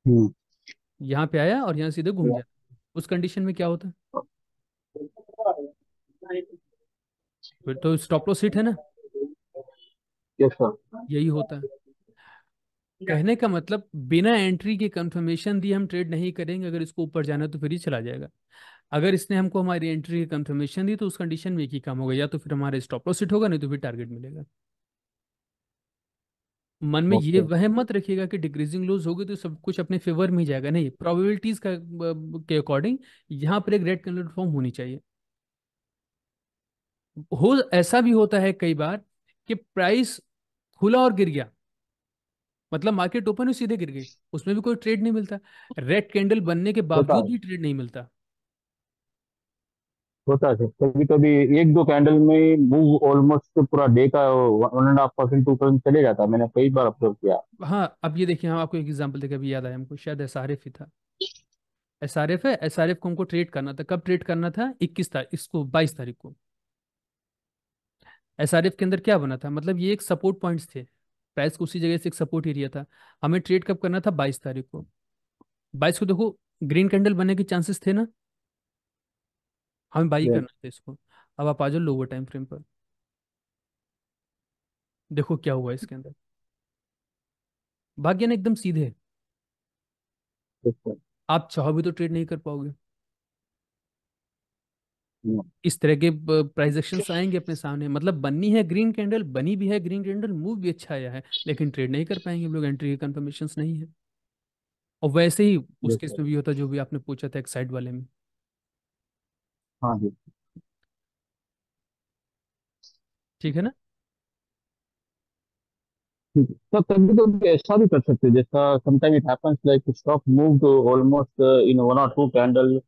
हम्म। यहाँ पे आया और यहाँ सीधे घूम हम्म। जाता उस कंडीशन में क्या होता हम्म। तो स्टॉप लॉस हिट है ना यही होता है कहने का मतलब बिना एंट्री के कंफर्मेशन दिए हम ट्रेड नहीं करेंगे अगर इसको ऊपर जाना तो फिर ही चला जाएगा अगर इसने हमको हमारी एंट्री की कंफर्मेशन दी तो उस कंडीशन में एक ही काम होगा या तो फिर हमारा स्टॉप लॉस हिट होगा नहीं तो फिर टारगेट मिलेगा मन में ये वह मत रखिएगा कि डिक्रीजिंग लूज होगी तो सब कुछ अपने फेवर में ही जाएगा नहीं प्रोबेबिलिटीज का के अकॉर्डिंग यहाँ पर एक रेड कलर फॉर्म होनी चाहिए हो ऐसा भी होता है कई बार कि प्राइस खुला और गिर गया मतलब मार्केट ओपन हुई सीधे गिर गई उसमें भी कोई ट्रेड नहीं मिलता रेड कैंडल बनने के बावजूद भी ट्रेड नहीं मिलता होता है कभी कभी एक दो कैंडल में मूव ऑलमोस्ट तो पूरा डे का one and half percent two percent चले जाता मैंने कई बार ऑब्जर्व किया हाँ अब ये देखिए हम हाँ, आपको एक एग्जांपल देकर अभी याद आया हमको शायद एस आर एफ ही था एस आर एफ है एस आर एफ को हमको ट्रेड करना था कब ट्रेड करना था इक्कीस तारीख इसको बाईस तारीख को एफ के अंदर क्या बना था मतलब ये एक सपोर्ट पॉइंट्स थे प्राइस को उसी जगह से एक सपोर्ट एरिया था हमें ट्रेड कब करना था बाईस तारीख को बाईस को देखो ग्रीन कैंडल बनने के चांसेस थे ना हमें बाई करना था इसको अब आप आ जाओ लोअर टाइम फ्रेम पर देखो क्या हुआ इसके अंदर भाग्य ना एकदम सीधे आप चाहो भी तो ट्रेड नहीं कर पाओगे हाँ। इस तरह के प्राइजेक्शन आएंगे अपने सामने मतलब बननी है ग्रीन कैंडल बनी भी है ग्रीन कैंडल मूव भी अच्छा आया है लेकिन ट्रेड नहीं कर पाएंगे हम लोग एंट्री के कन्फर्मेशन नहीं है और वैसे ही उस केस में भी होता जो भी आपने पूछा था एक साइड वाले में हाँ जी ठीक है ना तो कभी कभी ऐसा भी कर सकते हैं जैसा sometime it happens like stock moved almost in one और two candle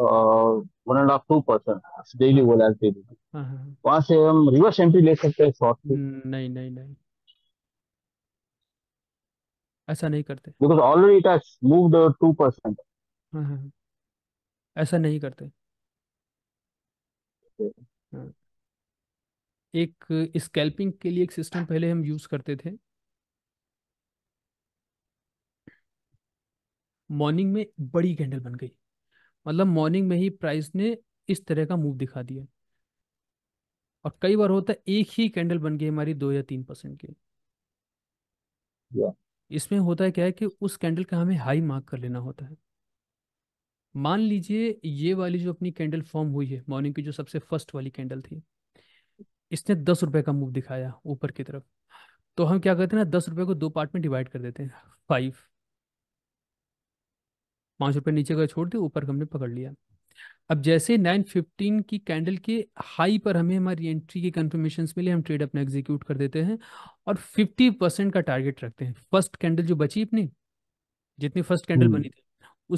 one and half two percent daily वो लास्ट डेली वहां से हम रिवर्स एंट्री ले सकते हैं शॉर्टली हम्म, नहीं नहीं नहीं ऐसा नहीं करते because already it has moved two percent ऐसा नहीं करते हाँ। एक स्कैल्पिंग के लिए एक सिस्टम पहले हम यूज करते थे मॉर्निंग में बड़ी कैंडल बन गई मतलब मॉर्निंग में ही प्राइस ने इस तरह का मूव दिखा दिया और कई बार होता है एक ही कैंडल बन गई हमारी दो या तीन परसेंट की इसमें होता है क्या है कि उस कैंडल का हमें हाई मार्क कर लेना होता है मान लीजिए ये वाली जो अपनी कैंडल फॉर्म हुई है मॉर्निंग की जो सबसे फर्स्ट वाली कैंडल थी इसने दस रुपए का मूव दिखाया ऊपर की तरफ तो हम क्या करते हैं ना दस रुपए को दो पार्ट में डिवाइड कर देते हैं फाइव पाँच रुपये नीचे का छोड़ दिया ऊपर हमने पकड़ लिया अब जैसे 915 की कैंडल के हाई पर हमें हमारी एंट्री की कन्फर्मेशन मिले हम ट्रेड अपना एग्जीक्यूट कर देते हैं और 50 परसेंट का टारगेट रखते हैं फर्स्ट कैंडल जो बची अपनी जितनी फर्स्ट हम्म। कैंडल बनी थी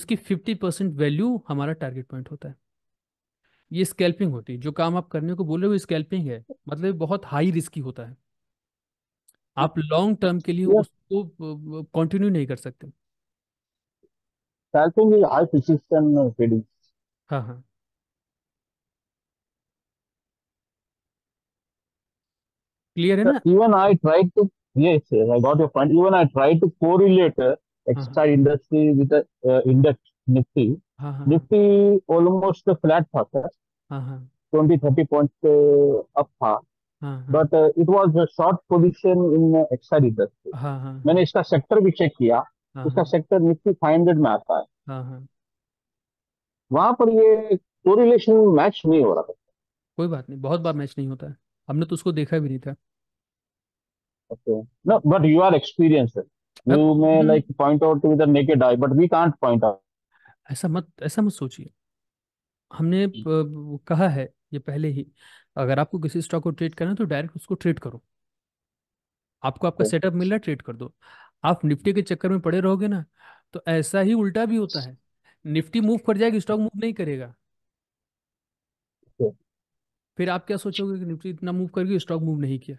उसकी 50 परसेंट वैल्यू हमारा टारगेट पॉइंट होता है ये स्कैल्पिंग होती है जो काम आप करने को बोल रहे हो स्कैल्पिंग है मतलब बहुत हाई रिस्की होता है आप लॉन्ग टर्म के लिए उसको कंटिन्यू नहीं कर सकते Scalping is high precision uh, trading. हाँ हाँ क्लियर है ना Even I tried to, yes, yes, I got your point. Even I tried to correlate uh, हाँ हाँ textile industry with the uh, index Nifty. हाँ हाँ हाँ Nifty almost flat था sir. हाँ हाँ 20 30 points uh, up था हाँ हाँ but uh, it was a short position in uh, textile industry. हाँ हाँ मैंने इसका सेक्टर भी चेक किया हाँ उसका सेक्टर हाँ। निफ्टी फाइव हंड्रेड में आता है हाँ, हाँ। वहां पर ये कोरिलेशन मैच नहीं हो रहा था कोई बात नहीं बहुत बार मैच नहीं होता है हमने तो उसको देखा भी नहीं था okay No, but you are experienced. You may hmm. like point out with the naked eye, but we can't point out. ऐसा मत ऐसा मत सोचिए हमने कहा है ये पहले ही अगर आपको किसी स्टॉक को ट्रेड करना है तो डायरेक्ट उसको ट्रेड करो आपको आपका सेटअप मिल रहा है ट्रेड कर दो आप निफ्टी के चक्कर में पड़े रहोगे ना तो ऐसा ही उल्टा भी होता है निफ्टी मूव कर जाएगी स्टॉक मूव नहीं करेगा फिर आप क्या सोचोगे कि निफ्टी इतना मूव करके स्टॉक मूव नहीं किया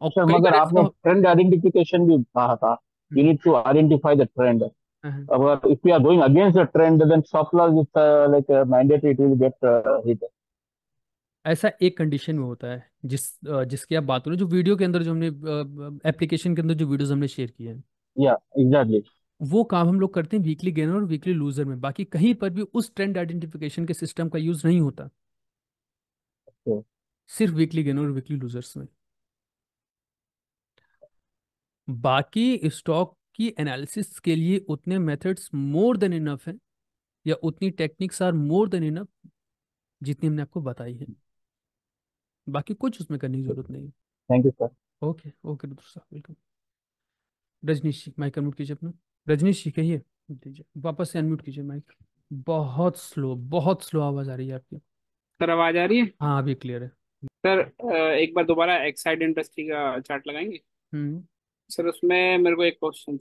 और सर अच्छा, मगर आपने ट्रेंड आइडेंटिफिकेशन भी कहा था you need to identify the trend अगर if you are going against the trend then stop loss is like mandatory it will get hit ऐसा एक कंडीशन में होता है जिस जिसकी आप बात करो जो वीडियो के अंदर जो हमने एप्लीकेशन के अंदर जो वीडियोस हमने शेयर किए हैं या एग्जैक्टली वो काम हम लोग करते हैं वीकली गेनर और वीकली लूजर में बाकी कहीं पर भी उस ट्रेंड आइडेंटिफिकेशन के सिस्टम का यूज नहीं होता सिर्फ वीकली गेनर और वीकली लूजर्स में बाकी स्टॉक की एनालिसिस के लिए उतने मेथड्स मोर देन इनफ हैं या उतनी techniques are more than enough जितनी हमने आपको बताई है बाकी कुछ उसमें करने की जरूरत नहीं thank you sir okay okay doctor साहब welcome Rajneesh ji mike unmute कीजिए अपना रजनीश जी कहिए दीजिए वापस से अनम्यूट कीजिए माइक बहुत स्लो बहुत स्लो आवाज आ रही है आपकी सर आवाज आ रही है हाँ अभी क्लियर है सर एक बार दोबारा एक्साइड इंडस्ट्री का चार्ट लगाएंगे सर हम्म। उसमें मेरे को एक क्वेश्चन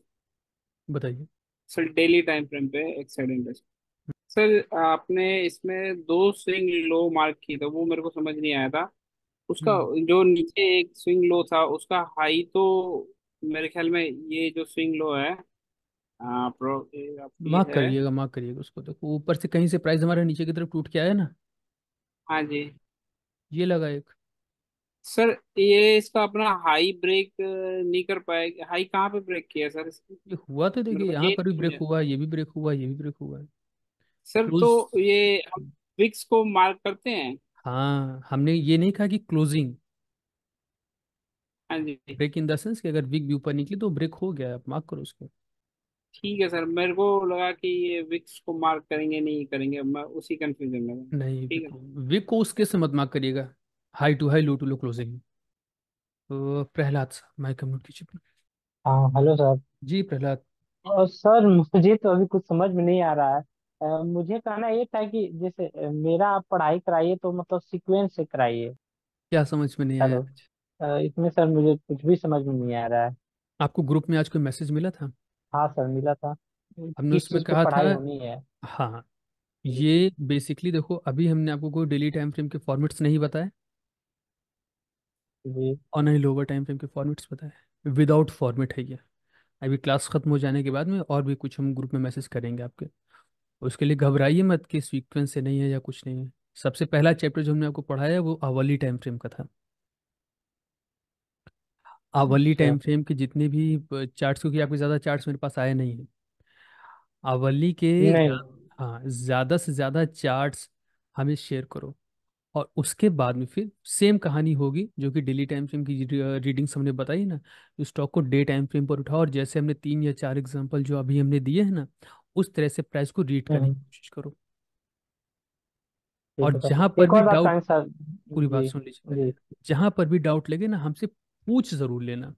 बताइए सर डेली टाइम फ्रेम पे एक्साइड इंडस्ट्री सर आपने इसमें दो स्विंग लो मार्क की था तो वो मेरे को समझ नहीं आया था उसका हम्म। जो नीचे एक स्विंग लो था उसका हाई तो मेरे ख्याल में ये जो स्विंग लो है आ, pro- आपकी मार्क है करिएगा माफ करिएगा उसको देखो ऊपर से कहीं से प्राइस हमारा नीचे की तरफ टूट के आया ना हाँ जी ये लगा एक सर ये इसका अपना हाई ब्रेक नहीं कर पाएगा हाई कहाँ पे ब्रेक किया सर इसकी ये हुआ तो मेरे देखिए को मतलब यहाँ ये पर भी तो ब्रेक समझ हुआ है ये भी ब्रेक हुआ ये भी ब्रेक हुआ है सर तो क्लोज ये हम विक्स को मार्क करते हैं हाँ हमने ये नहीं कहा कि क्लोजिंग हाँ जी ब्रेक इन द सेंस कि अगर वीक भी ऊपर निकली तो ब्रेक हो गया मार्क करो उसको ठीक है सर मेरे को लगा कि ये विक्स को मार्क करेंगे नहीं करेंगे मैं उसी कंफ्यूजन में था। नहीं ठीक है वीक को उसके से मत मार्क करिएगा high to high low to low closing Prahlad साहब माइक म्यूट कीजिए हाँ hello sir ji Prahlad sir मुझे तो अभी कुछ समझ में नहीं आ रहा है आ, मुझे कहना ये था कि जैसे मेरा आप पढ़ाई कराइए तो मतलब सीक्वेंस से कराइए क्या समझ में नहीं आया हेलो आज इसमें सर मुझे कुछ भी समझ में नहीं आ रहा है आपको ग्रुप में आज कोई मैसेज मिला था हाँ सर मिला था हमने किस उसमें चीज़ पे कहा था पढ़ाई होनी है हाँ ये बेसिकली देखो अभी हमने आपको कोई डेली टाइम फ्रेम के फॉर्मेट्स नहीं बताए जी और ना ही लोअर टाइम फ्रेम के फॉर्मेट्स बताए विदाउट फॉर्मेट है ये अभी क्लास खत्म हो जाने के बाद में और भी कुछ हम ग्रुप में मैसेज करेंगे आपके उसके लिए घबराइए मत कि सीक्वेंस से नहीं है या कुछ नहीं है सबसे पहला चैप्टर जो हमने आपको पढ़ाया वो अवली टाइम फ्रेम का था अवली टाइम फ्रेम के जितने भी चार्ट्स क्योंकि आपके ज़्यादा चार्ट्स मेरे पास आए नहीं है अवली के हाँ ज़्यादा से ज़्यादा चार्ट्स हमें शेयर करो और उसके बाद में फिर सेम कहानी होगी जो कि डेली टाइम फ्रेम की रीडिंग्स हमने बताई ना स्टॉक को डे टाइम फ्रेम पर उठाओ और जैसे हमने तीन या चार एग्जांपल जो अभी हमने दिए हैं ना उस तरह से प्राइस को रीड करने की हम्म। कोशिश करो और तो जहां पर भी डाउट पूरी बात सुन लीजिए जहां पर भी डाउट लगे ना हमसे पूछ जरूर लेना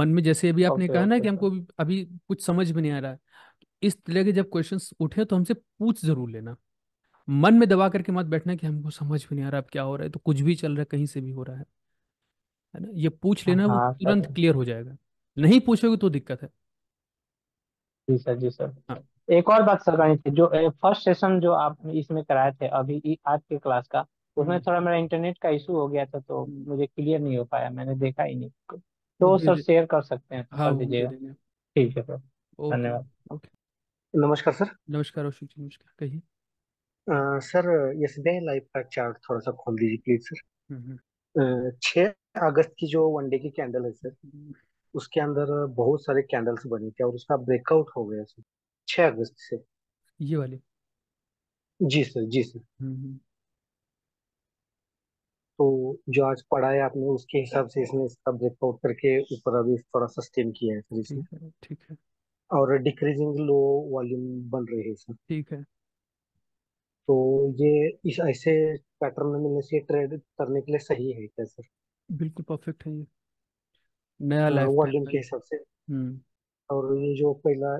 मन में जैसे अभी आपने कहा ना कि हमको अभी कुछ समझ में नहीं आ रहा है इस तरह के जब क्वेश्चंस उठे तो हमसे पूछ जरूर लेना मन में दबा करके मत बैठना कि हमको समझ में नहीं आ रहा अब क्या हो रहा है तो कुछ भी चल रहा है कहीं से भी हो रहा है है ना ये पूछ लेना वो हाँ, तुरंत क्लियर हो जाएगा नहीं पूछोगे तो दिक्कत है जी सर जी सर हाँ एक और बात सर करनी थी जो फर्स्ट सेशन जो आप इसमें कराए थे अभी इ- आज के क्लास का उसमें हम्म। थोड़ा मेरा इंटरनेट का इशू हो गया था तो मुझे क्लियर नहीं हो पाया मैंने देखा ही नहीं तो जी सर शेयर कर सकते हैं हाँ कर वो दीजिएगा देंगे ठीक है सर ओके धन्यवाद ओके नमस्कार सर नमस्कार अशोक जी नमस्कार कहिए अ, सर एसबीआई लाइफ का चार्ट थोड़ा सा खोल दीजिए प्लीज सर हम्म, हम्म। छह अगस्त की जो वनडे की कैंडल है सर उसके अंदर बहुत सारे कैंडल्स बनी थी और उसका ब्रेकआउट हो गया सर छः अगस्त से ये वाले जी सर जी सर हम्म, हम्म। तो जो आज पढ़ा है आपने उसके हिसाब से इसने इसका ब्रेकआउट करके ऊपर अभी थोड़ा सस्टेन किया है सर इसने ठीक है ठीक है और डिक्रीजिंग लो वॉल्यूम बन रही है सर ठीक है तो ये इस ऐसे पैटर्न में मिलने से ट्रेड करने के लिए सही है क्या सर बिल्कुल परफेक्ट है ये नया लाइफ वॉल्यूम के हिसाब से हम्म और ये जो पहला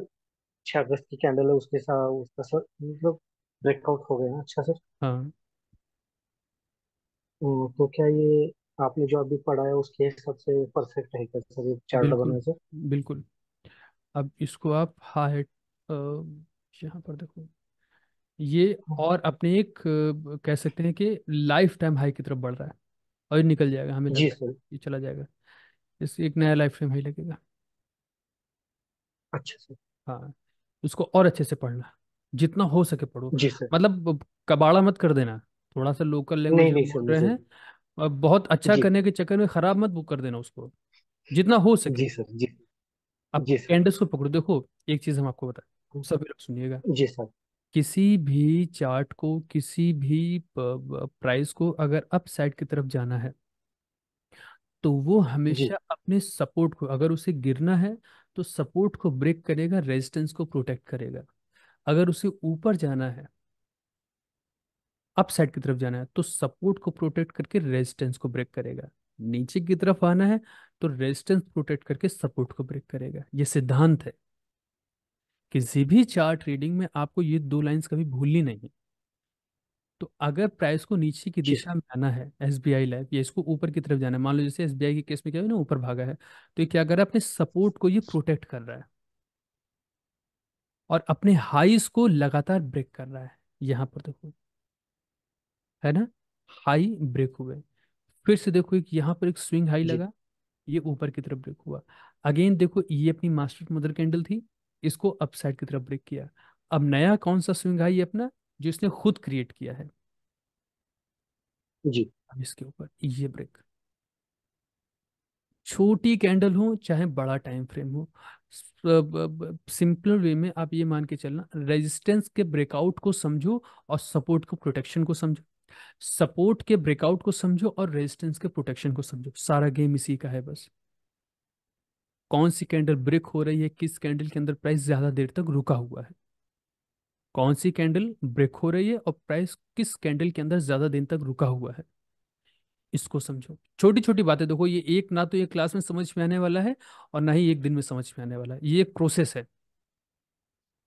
छह अगस्त की कैंडल है उसके साथ उसका सर मतलब ब्रेकआउट हो गया ना अच्छा सर हाँ हम्म, तो क्या ये आपने जो अभी पढ़ा है उसके हिसाब से परफेक्ट है क्या सर ये चार डबल बिल्कुल में से बिल्कुल अब इसको आप हाई हेट यहाँ पर देखो ये हम्म। और अपने एक कह सकते हैं कि लाइफ टाइम हाई की तरफ बढ़ रहा है और ये निकल जाएगा हमें लग जी रहा है सर ये चला जाएगा जैसे एक नया लाइफ फ्रेम ही लगेगा अच्छा सर हाँ उसको और अच्छे से पढ़ना जितना हो सके पढ़ो जी सर मतलब कबाड़ा मत कर देना थोड़ा सा लोकल नहीं लैंग्वेज नहीं बोल नहीं रहे हैं बहुत अच्छा जी करने के चक्कर में खराब मत बुक कर देना उसको जितना हो सके जी सर जी अब जी सर कैंडस को पकड़ो देखो एक चीज हम आपको बता हम्म। सभी लोग सुनिएगा जी सर किसी भी चार्ट को किसी भी प्राइस को अगर अप साइड की तरफ जाना है तो वो जी हमेशा अपने सपोर्ट को अगर उसे गिरना है तो सपोर्ट को ब्रेक करेगा रेजिस्टेंस को प्रोटेक्ट करेगा अगर उसे ऊपर जाना है अप साइड की तरफ जाना है तो सपोर्ट को प्रोटेक्ट करके रेजिस्टेंस को ब्रेक करेगा नीचे की तरफ आना है तो रेजिस्टेंस प्रोटेक्ट करके सपोर्ट को ब्रेक करेगा ये सिद्धांत है किसी भी चार्ट रीडिंग में आपको ये दो लाइंस कभी भूलनी नहीं तो अगर प्राइस को नीचे की दिशा में आना है एस बी आई लाइफ या इसको ऊपर की तरफ जाना है मान लो जैसे एस बी आई के केस में क्या हुआ ना ऊपर भागा है तो ये क्या कर रहा है अपने सपोर्ट को ये प्रोटेक्ट कर रहा है और अपने हाईस को लगातार ब्रेक कर रहा है यहाँ पर देखो है ना हाई ब्रेक हुए फिर से देखो एक यहाँ पर एक स्विंग हाई लगा ये ऊपर की तरफ ब्रेक हुआ अगेन देखो ये अपनी मास्टर मदर कैंडल थी इसको अपसाइड की तरफ ब्रेक किया अब नया कौन सा स्विंग हाई है अपना जो इसने खुद क्रिएट किया है जी अब इसके ऊपर ये ब्रेक छोटी कैंडल हो चाहे बड़ा टाइम फ्रेम हो सिंपल वे में आप ये मान के चलना रेजिस्टेंस के ब्रेकआउट को समझो और सपोर्ट को प्रोटेक्शन को समझो सपोर्ट के ब्रेकआउट को समझो और रेजिस्टेंस के प्रोटेक्शन को समझो सारा गेम इसी का है बस कौन सी कैंडल ब्रेक हो रही है किस कैंडल के अंदर प्राइस ज्यादा देर तक रुका हुआ है कौन सी कैंडल ब्रेक हो रही है और प्राइस किस कैंडल के अंदर ज्यादा दिन तक रुका हुआ है इसको समझो छोटी छोटी बातें देखो ये एक ना तो ये क्लास में समझ में आने वाला है और ना ही एक दिन में समझ में आने वाला है ये एक प्रोसेस है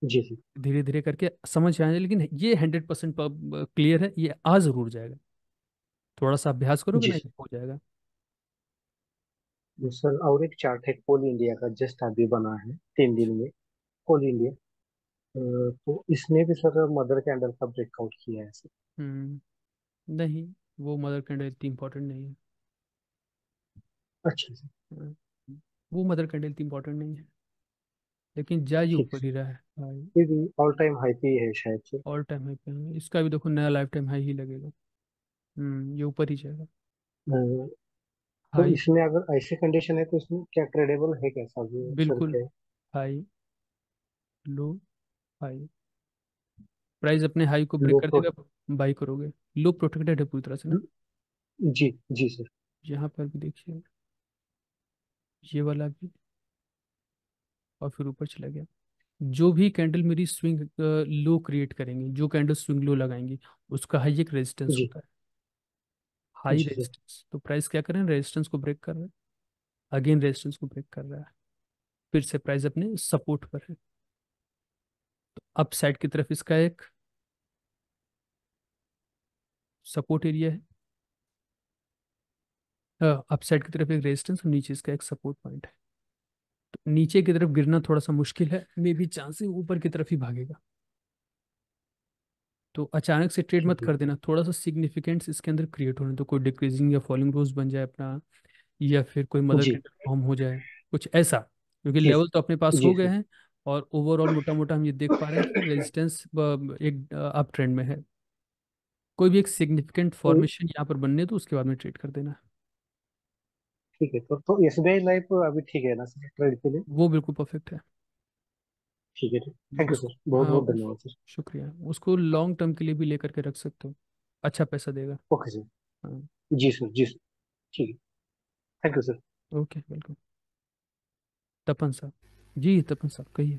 जी धीरे धीरे करके समझ आने लेकिन ये हंड्रेड परसेंट क्लियर है ये आ जरूर जाएगा थोड़ा सा अभ्यास करो ना हो जाएगा सर और एक चार्ट है कोल इंडिया का जस्ट अभी बना है तीन दिन में कोल इंडिया तो इसमें भी सर मदर कैंडल का ब्रेकआउट किया है सर हम्म नहीं वो मदर कैंडल इतनी इम्पोर्टेंट नहीं है अच्छा सर हाँ, वो मदर कैंडल इतनी इम्पोर्टेंट नहीं है लेकिन जज ऊपर ही रहा है भाई ऑल टाइम हाई पे है शायद से ऑल टाइम हाई पे इसका भी देखो नया लाइफ टाइम हाई ही लगेगा हम्म ये ऊपर ही जाएगा हाँ। तो हाई इसमें अगर ऐसी कंडीशन है तो इसमें क्या ट्रेडेबल है कैसा भी सर बिल्कुल क्या हाई लो हाई प्राइस अपने हाई को ब्रेक कर देगा बाई करोगे लो प्रोटेक्टेड है पूरी तरह से ना हम्म, जी जी सर यहाँ पर भी देखिए ये वाला भी और फिर ऊपर चला गया जो भी कैंडल मेरी स्विंग लो क्रिएट करेंगे जो कैंडल स्विंग लो लगाएंगे उसका हाई एक रेजिस्टेंस होता है हाई रेजिस्टेंस तो प्राइस क्या कर रहे हैं रेजिस्टेंस को ब्रेक कर रहा है अगेन रेजिस्टेंस को ब्रेक कर रहा है फिर से प्राइस अपने सपोर्ट पर है अपसाइड की तरफ इसका एक सपोर्ट एरिया है अपसाइड की तरफ एक रेजिस्टेंस और नीचे इसका एक सपोर्ट पॉइंट है तो नीचे की तरफ गिरना थोड़ा सा मुश्किल है मे भी चांसेस ऊपर की तरफ ही भागेगा तो अचानक से ट्रेड मत कर देना थोड़ा सा सिग्निफिकेंस इसके अंदर क्रिएट होने तो कोई डिक्रीजिंग या फॉलिंग रोज बन जाए अपना या फिर कोई मदर फॉर्म हो जाए कुछ ऐसा क्योंकि लेवल तो अपने पास हो गए हैं और ओवरऑल मोटा मोटा हम ये देख पा रहे हैं कि रेजिस्टेंस एक अप ट्रेंड में है कोई भी एक सिग्निफिकेंट तो फॉर्मेशन यहाँ पर बनने तो उसके बाद में ट्रेड कर देना ठीक है तो तो एसबीआई लाइफ अभी ठीक है ना सर ट्रेड के लिए वो बिल्कुल परफेक्ट है ठीक है थैंक यू सर बहुत हाँ, बहुत धन्यवाद सर शुक्रिया उसको लॉन्ग टर्म के लिए भी लेकर के रख सकते हो अच्छा पैसा देगा ओके सर हाँ जी सर जी सर ठीक है thank you sir okay welcome Tapan साहब जी तपन साहब कहिए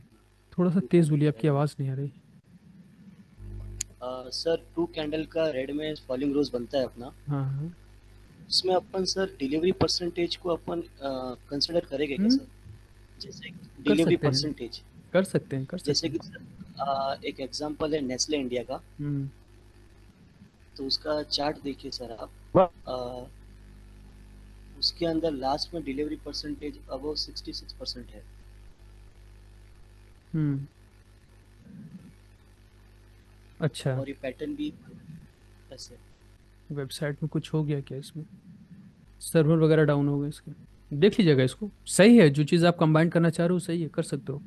थोड़ा सा तेज बोलिए आपकी आवाज़ नहीं आ रही सर टू कैंडल का रेड में फॉलिंग रोज बनता है अपना हाँ उसमें हाँ। अपन सर डिलीवरी परसेंटेज को अपन कंसीडर करेंगे क्या हम्म। सर जैसे डिलीवरी परसेंटेज कर सकते हैं कर सकते जैसे कि सर एक एग्जांपल है नेस्ले इंडिया का हम्म। तो उसका चार्ट देखिए सर आप उसके अंदर लास्ट में delivery percentage sixty six percent है हम्म अच्छा और ये पैटर्न भी ऐसे वेबसाइट में कुछ हो गया क्या इसमें सर्वर वगैरह डाउन हो गए इसके देख लीजिएगा इसको सही है जो चीज़ आप कंबाइन करना चाह रहे हो सही है कर सकते हो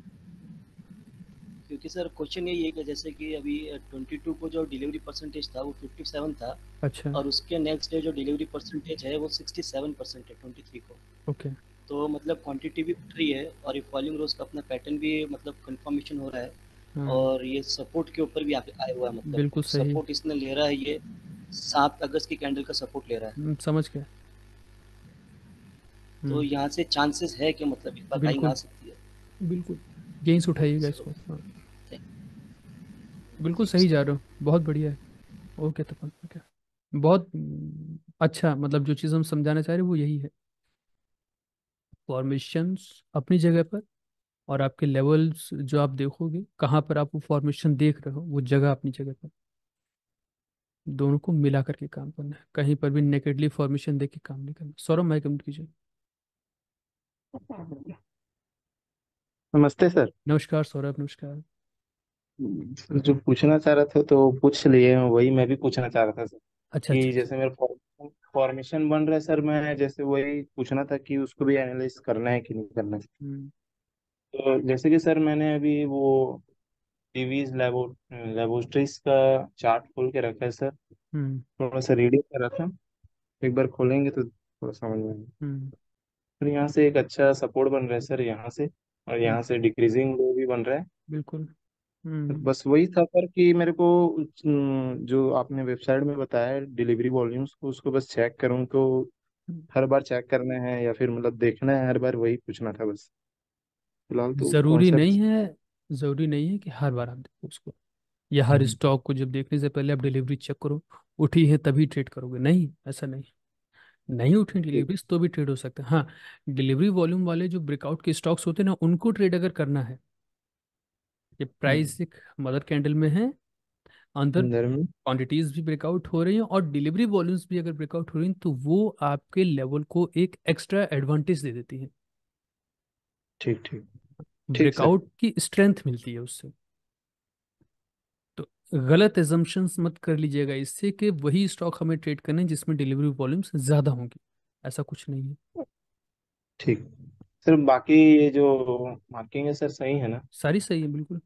क्योंकि सर क्वेश्चन यही है कि जैसे कि अभी 22 को जो डिलीवरी परसेंटेज था वो 57 था अच्छा और उसके नेक्स्ट डे जो डिलीवरी परसेंटेज है वो 67 परसेंट है 23 को ओके okay. तो मतलब क्वांटिटी भी उठ रही है और ये फॉलिंग रोज का अपना पैटर्न भी मतलब कंफर्मेशन हो रहा है हाँ। और ये सपोर्ट के ऊपर भी आया हुआ है मतलब बिल्कुल सही सपोर्ट इसने ले रहा है ये सात अगस्त की कैंडल का सपोर्ट ले रहा है हम्म, समझ के तो हम्म। यहाँ से चांसेस है कि मतलब इस बार बाइंग आ सकती है बिल्कुल गेंस उठाइएगा इसको हाँ। बिल्कुल सही जा रहे हो बहुत बढ़िया है ओके तपन ओके बहुत अच्छा मतलब जो चीज़ हम समझाना चाह रहे हैं वो यही है फॉर्मेशंस अपनी जगह पर और आपके लेवल्स जो आप देखोगे कहाँ पर आप वो फॉर्मेशन देख रहे हो वो जगह अपनी जगह पर दोनों को मिला करके काम करना है कहीं पर भी नेकेडली फॉर्मेशन देख के काम नहीं करना सौरभ माइक कमेंट कीजिए नमस्ते सर नमस्कार सौरभ नमस्कार जो पूछना चाह रहा था तो पूछ लिए वही मैं भी पूछना चाह रहा था सर अच्छा कि अच्छा, जैसे अच्छा। मेरा फॉर्मेशन बन रहा है सर मैं जैसे वही पूछना था कि उसको भी एनालाइज करना है कि नहीं करना है हम्म। तो जैसे कि सर मैंने अभी वो डिवीज लैबो लेबोरेटरीज का चार्ट खोल के रखा है सर हम्म। थोड़ा सा रीडिंग कर रखा है एक बार खोलेंगे तो थोड़ा समझ में आएगा फिर हम्म। यहाँ से एक अच्छा सपोर्ट बन रहा है सर यहाँ से और यहाँ से डिक्रीजिंग वो भी बन रहा है बिल्कुल हुँ। हम्म। बस वही था सर कि मेरे को जो आपने वेबसाइट में बताया डिलीवरी वॉल्यूम्स को उसको बस चेक करूँ तो हम्म। हर बार चेक करने हैं या फिर मतलब देखना है हर बार वही पूछना था बस फिलहाल तो ज़रूरी कॉन्सेप्ट नहीं है ज़रूरी नहीं है कि हर बार आप देखो उसको या हर हम्म। स्टॉक को जब देखने से पहले आप डिलीवरी चेक करो उठी है तभी ट्रेड करोगे नहीं ऐसा नहीं नहीं उठी डिलीवरी डिलीवरीज तो भी ट्रेड हो सकता है हाँ डिलीवरी वॉल्यूम वाले जो ब्रेकआउट के स्टॉक्स होते हैं ना उनको ट्रेड अगर करना है ये हम्म। प्राइस एक मदर कैंडल में है अंदर क्वांटिटीज भी ब्रेकआउट हो रही हैं और डिलीवरी वॉल्यूम्स भी अगर ब्रेकआउट हो रही हैं तो वो आपके लेवल को एक एक्स्ट्रा एडवांटेज दे देती है ठीक ठीक ब्रेकआउट की स्ट्रेंथ मिलती है उससे तो गलत एजम्पन्स मत कर लीजिएगा इससे कि वही स्टॉक हमें ट्रेड करने जिसमें डिलीवरी वॉल्यूम्स ज्यादा होंगी ऐसा कुछ नहीं है ठीक सर बाकी ये जो मार्किंग है सर सही है ना सारी सही है बिल्कुल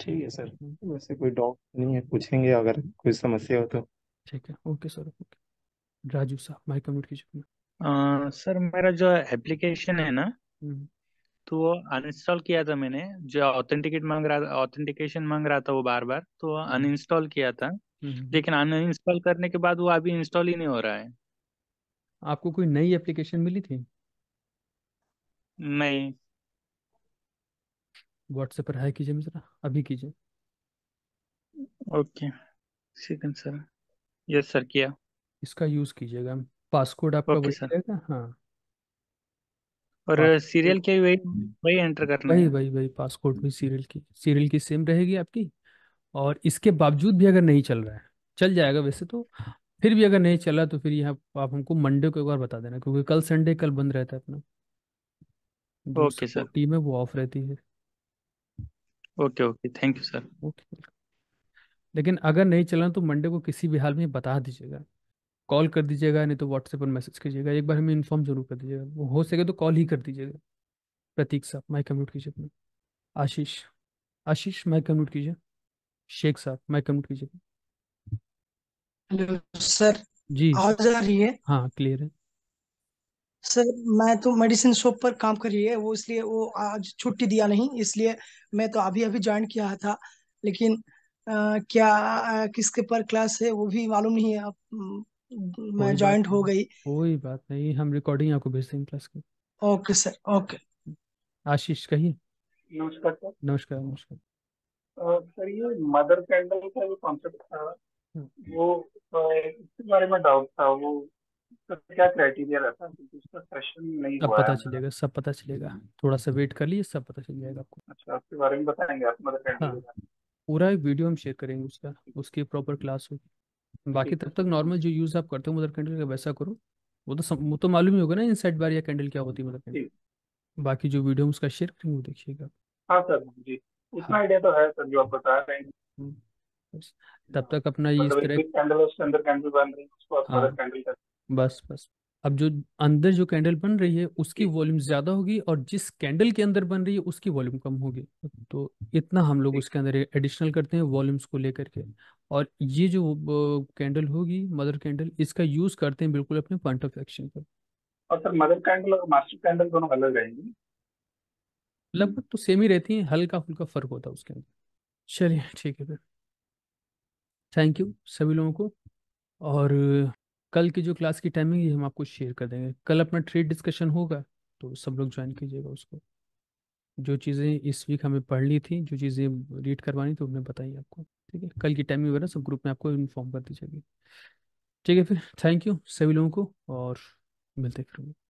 ठीक है सर वैसे कोई डाउट नहीं है पूछेंगे अगर कोई समस्या हो तो ठीक है ओके सर ओके राजू साहब माइक कम्यूट कीजिए आ, सर मेरा जो एप्लीकेशन है ना हम्म। तो वो अनइंस्टॉल किया था मैंने जो ऑथेंटिकेट मांग रहा था ऑथेंटिकेशन मांग रहा था वो बार बार तो अनइंस्टॉल हम्म। किया था हम्म, लेकिन अनइंस्टॉल करने के बाद वो अभी इंस्टॉल ही नहीं हो रहा है आपको कोई नई एप्लीकेशन मिली थी नहीं व्हाट्सएप पर हाई कीजिए मिश्रा अभी कीजिए okay second sir yes sir किया इसका यूज कीजिएगा पासकोड आपका ओके वही सर रहेगा हाँ और पासकोड सीरियल के वही वही एंटर करना वही है वही वही पासकोड भी सीरियल की सीरियल की सेम रहेगी आपकी और इसके बावजूद भी अगर नहीं चल रहा है चल जाएगा वैसे तो फिर भी अगर नहीं चला तो फिर यहाँ आप हमको मंडे को एक बार बता देना क्योंकि कल संडे कल बंद रहता है अपना ओके सर टीम है वो ऑफ रहती है okay okay thank you sir okay लेकिन अगर नहीं चलना तो मंडे को किसी भी हाल में बता दीजिएगा कॉल कर दीजिएगा नहीं तो व्हाट्सएप पर मैसेज कीजिएगा एक बार हमें इन्फॉर्म जरूर कर दीजिएगा वो हो सके तो कॉल ही कर दीजिएगा प्रतीक साहब माइक कम्यूट कीजिए अपना आशीष आशीष माइक कम्यूट कीजिए शेख साहब माइक कम्यूट कीजिए हेलो सर जी आवाज आ रही है हाँ क्लियर है सर मैं तो मेडिसिन शॉप पर काम कर रही है वो इसलिए वो आज छुट्टी दिया नहीं इसलिए मैं तो अभी अभी ज्वाइन किया था लेकिन आ, क्या आ, किसके पर क्लास है वो भी मालूम नहीं है अब मैं कोई ज्वाइंट हो गई कोई बात नहीं हम रिकॉर्डिंग आपको भेज देंगे क्लास की ओके सर ओके आशीष कहिए नमस्कार सर नमस्कार नमस्कार सर ये मदर कैंडल का जो कॉन्सेप्ट था हम्म। वो इसके बारे में डाउट था वो तो क्या क्राइटेरिया रहता है सब पता चलेगा थोड़ा सा वेट कर लिए सब पता चल जाएगा आपको अच्छा आपके बारे में बताएंगे आप मतलब हाँ पूरा एक वीडियो हम शेयर करेंगे उसका उसकी प्रॉपर क्लास होगी बाकी तब तक नॉर्मल जो यूज़ आप करते हो मदर कैंडल का वैसा करो वो तो वो तो मालूम ही होगा ना इनसाइड बार या कैंडल क्या होती है मदर कैंडल बाकी जो वीडियो हम उसका शेयर करेंगे वो देखिएगा हाँ सर जी हाँ। उतना आइडिया तो है सर जो आप बता रहे हैं हम्म। तब तक अपना ये मतलब इस तरह कैंडल उसके अंदर कैंडल बन रही है उसको आप मदर हाँ। कैंडल बस बस अब जो अंदर जो कैंडल बन रही है उसकी वॉल्यूम ज्यादा होगी और जिस कैंडल के अंदर बन रही है उसकी वॉल्यूम कम होगी तो इतना हम लोग उसके अंदर एडिशनल करते हैं वॉल्यूम्स को लेकर के और ये जो कैंडल होगी मदर कैंडल इसका यूज करते हैं बिल्कुल अपने पॉइंट ऑफ एक्शन पर और सर मदर कैंडल और मास्टर कैंडल दोनों अलग रहेंगी लगभग तो सेम ही रहती है हल्का फुल्का फर्क होता है उसके अंदर चलिए ठीक है फिर थैंक यू सभी लोगों को और कल की जो क्लास की टाइमिंग ये हम आपको शेयर कर देंगे कल अपना ट्रेड डिस्कशन होगा तो सब लोग ज्वाइन कीजिएगा उसको जो चीज़ें इस वीक हमें पढ़ ली थी जो चीज़ें रीड करवानी थी उन्हें बताई आपको ठीक है कल की टाइमिंग वगैरह सब ग्रुप में आपको इन्फॉर्म कर दी जाएगी ठीक है फिर थैंक यू सभी लोगों को और मिलते फिर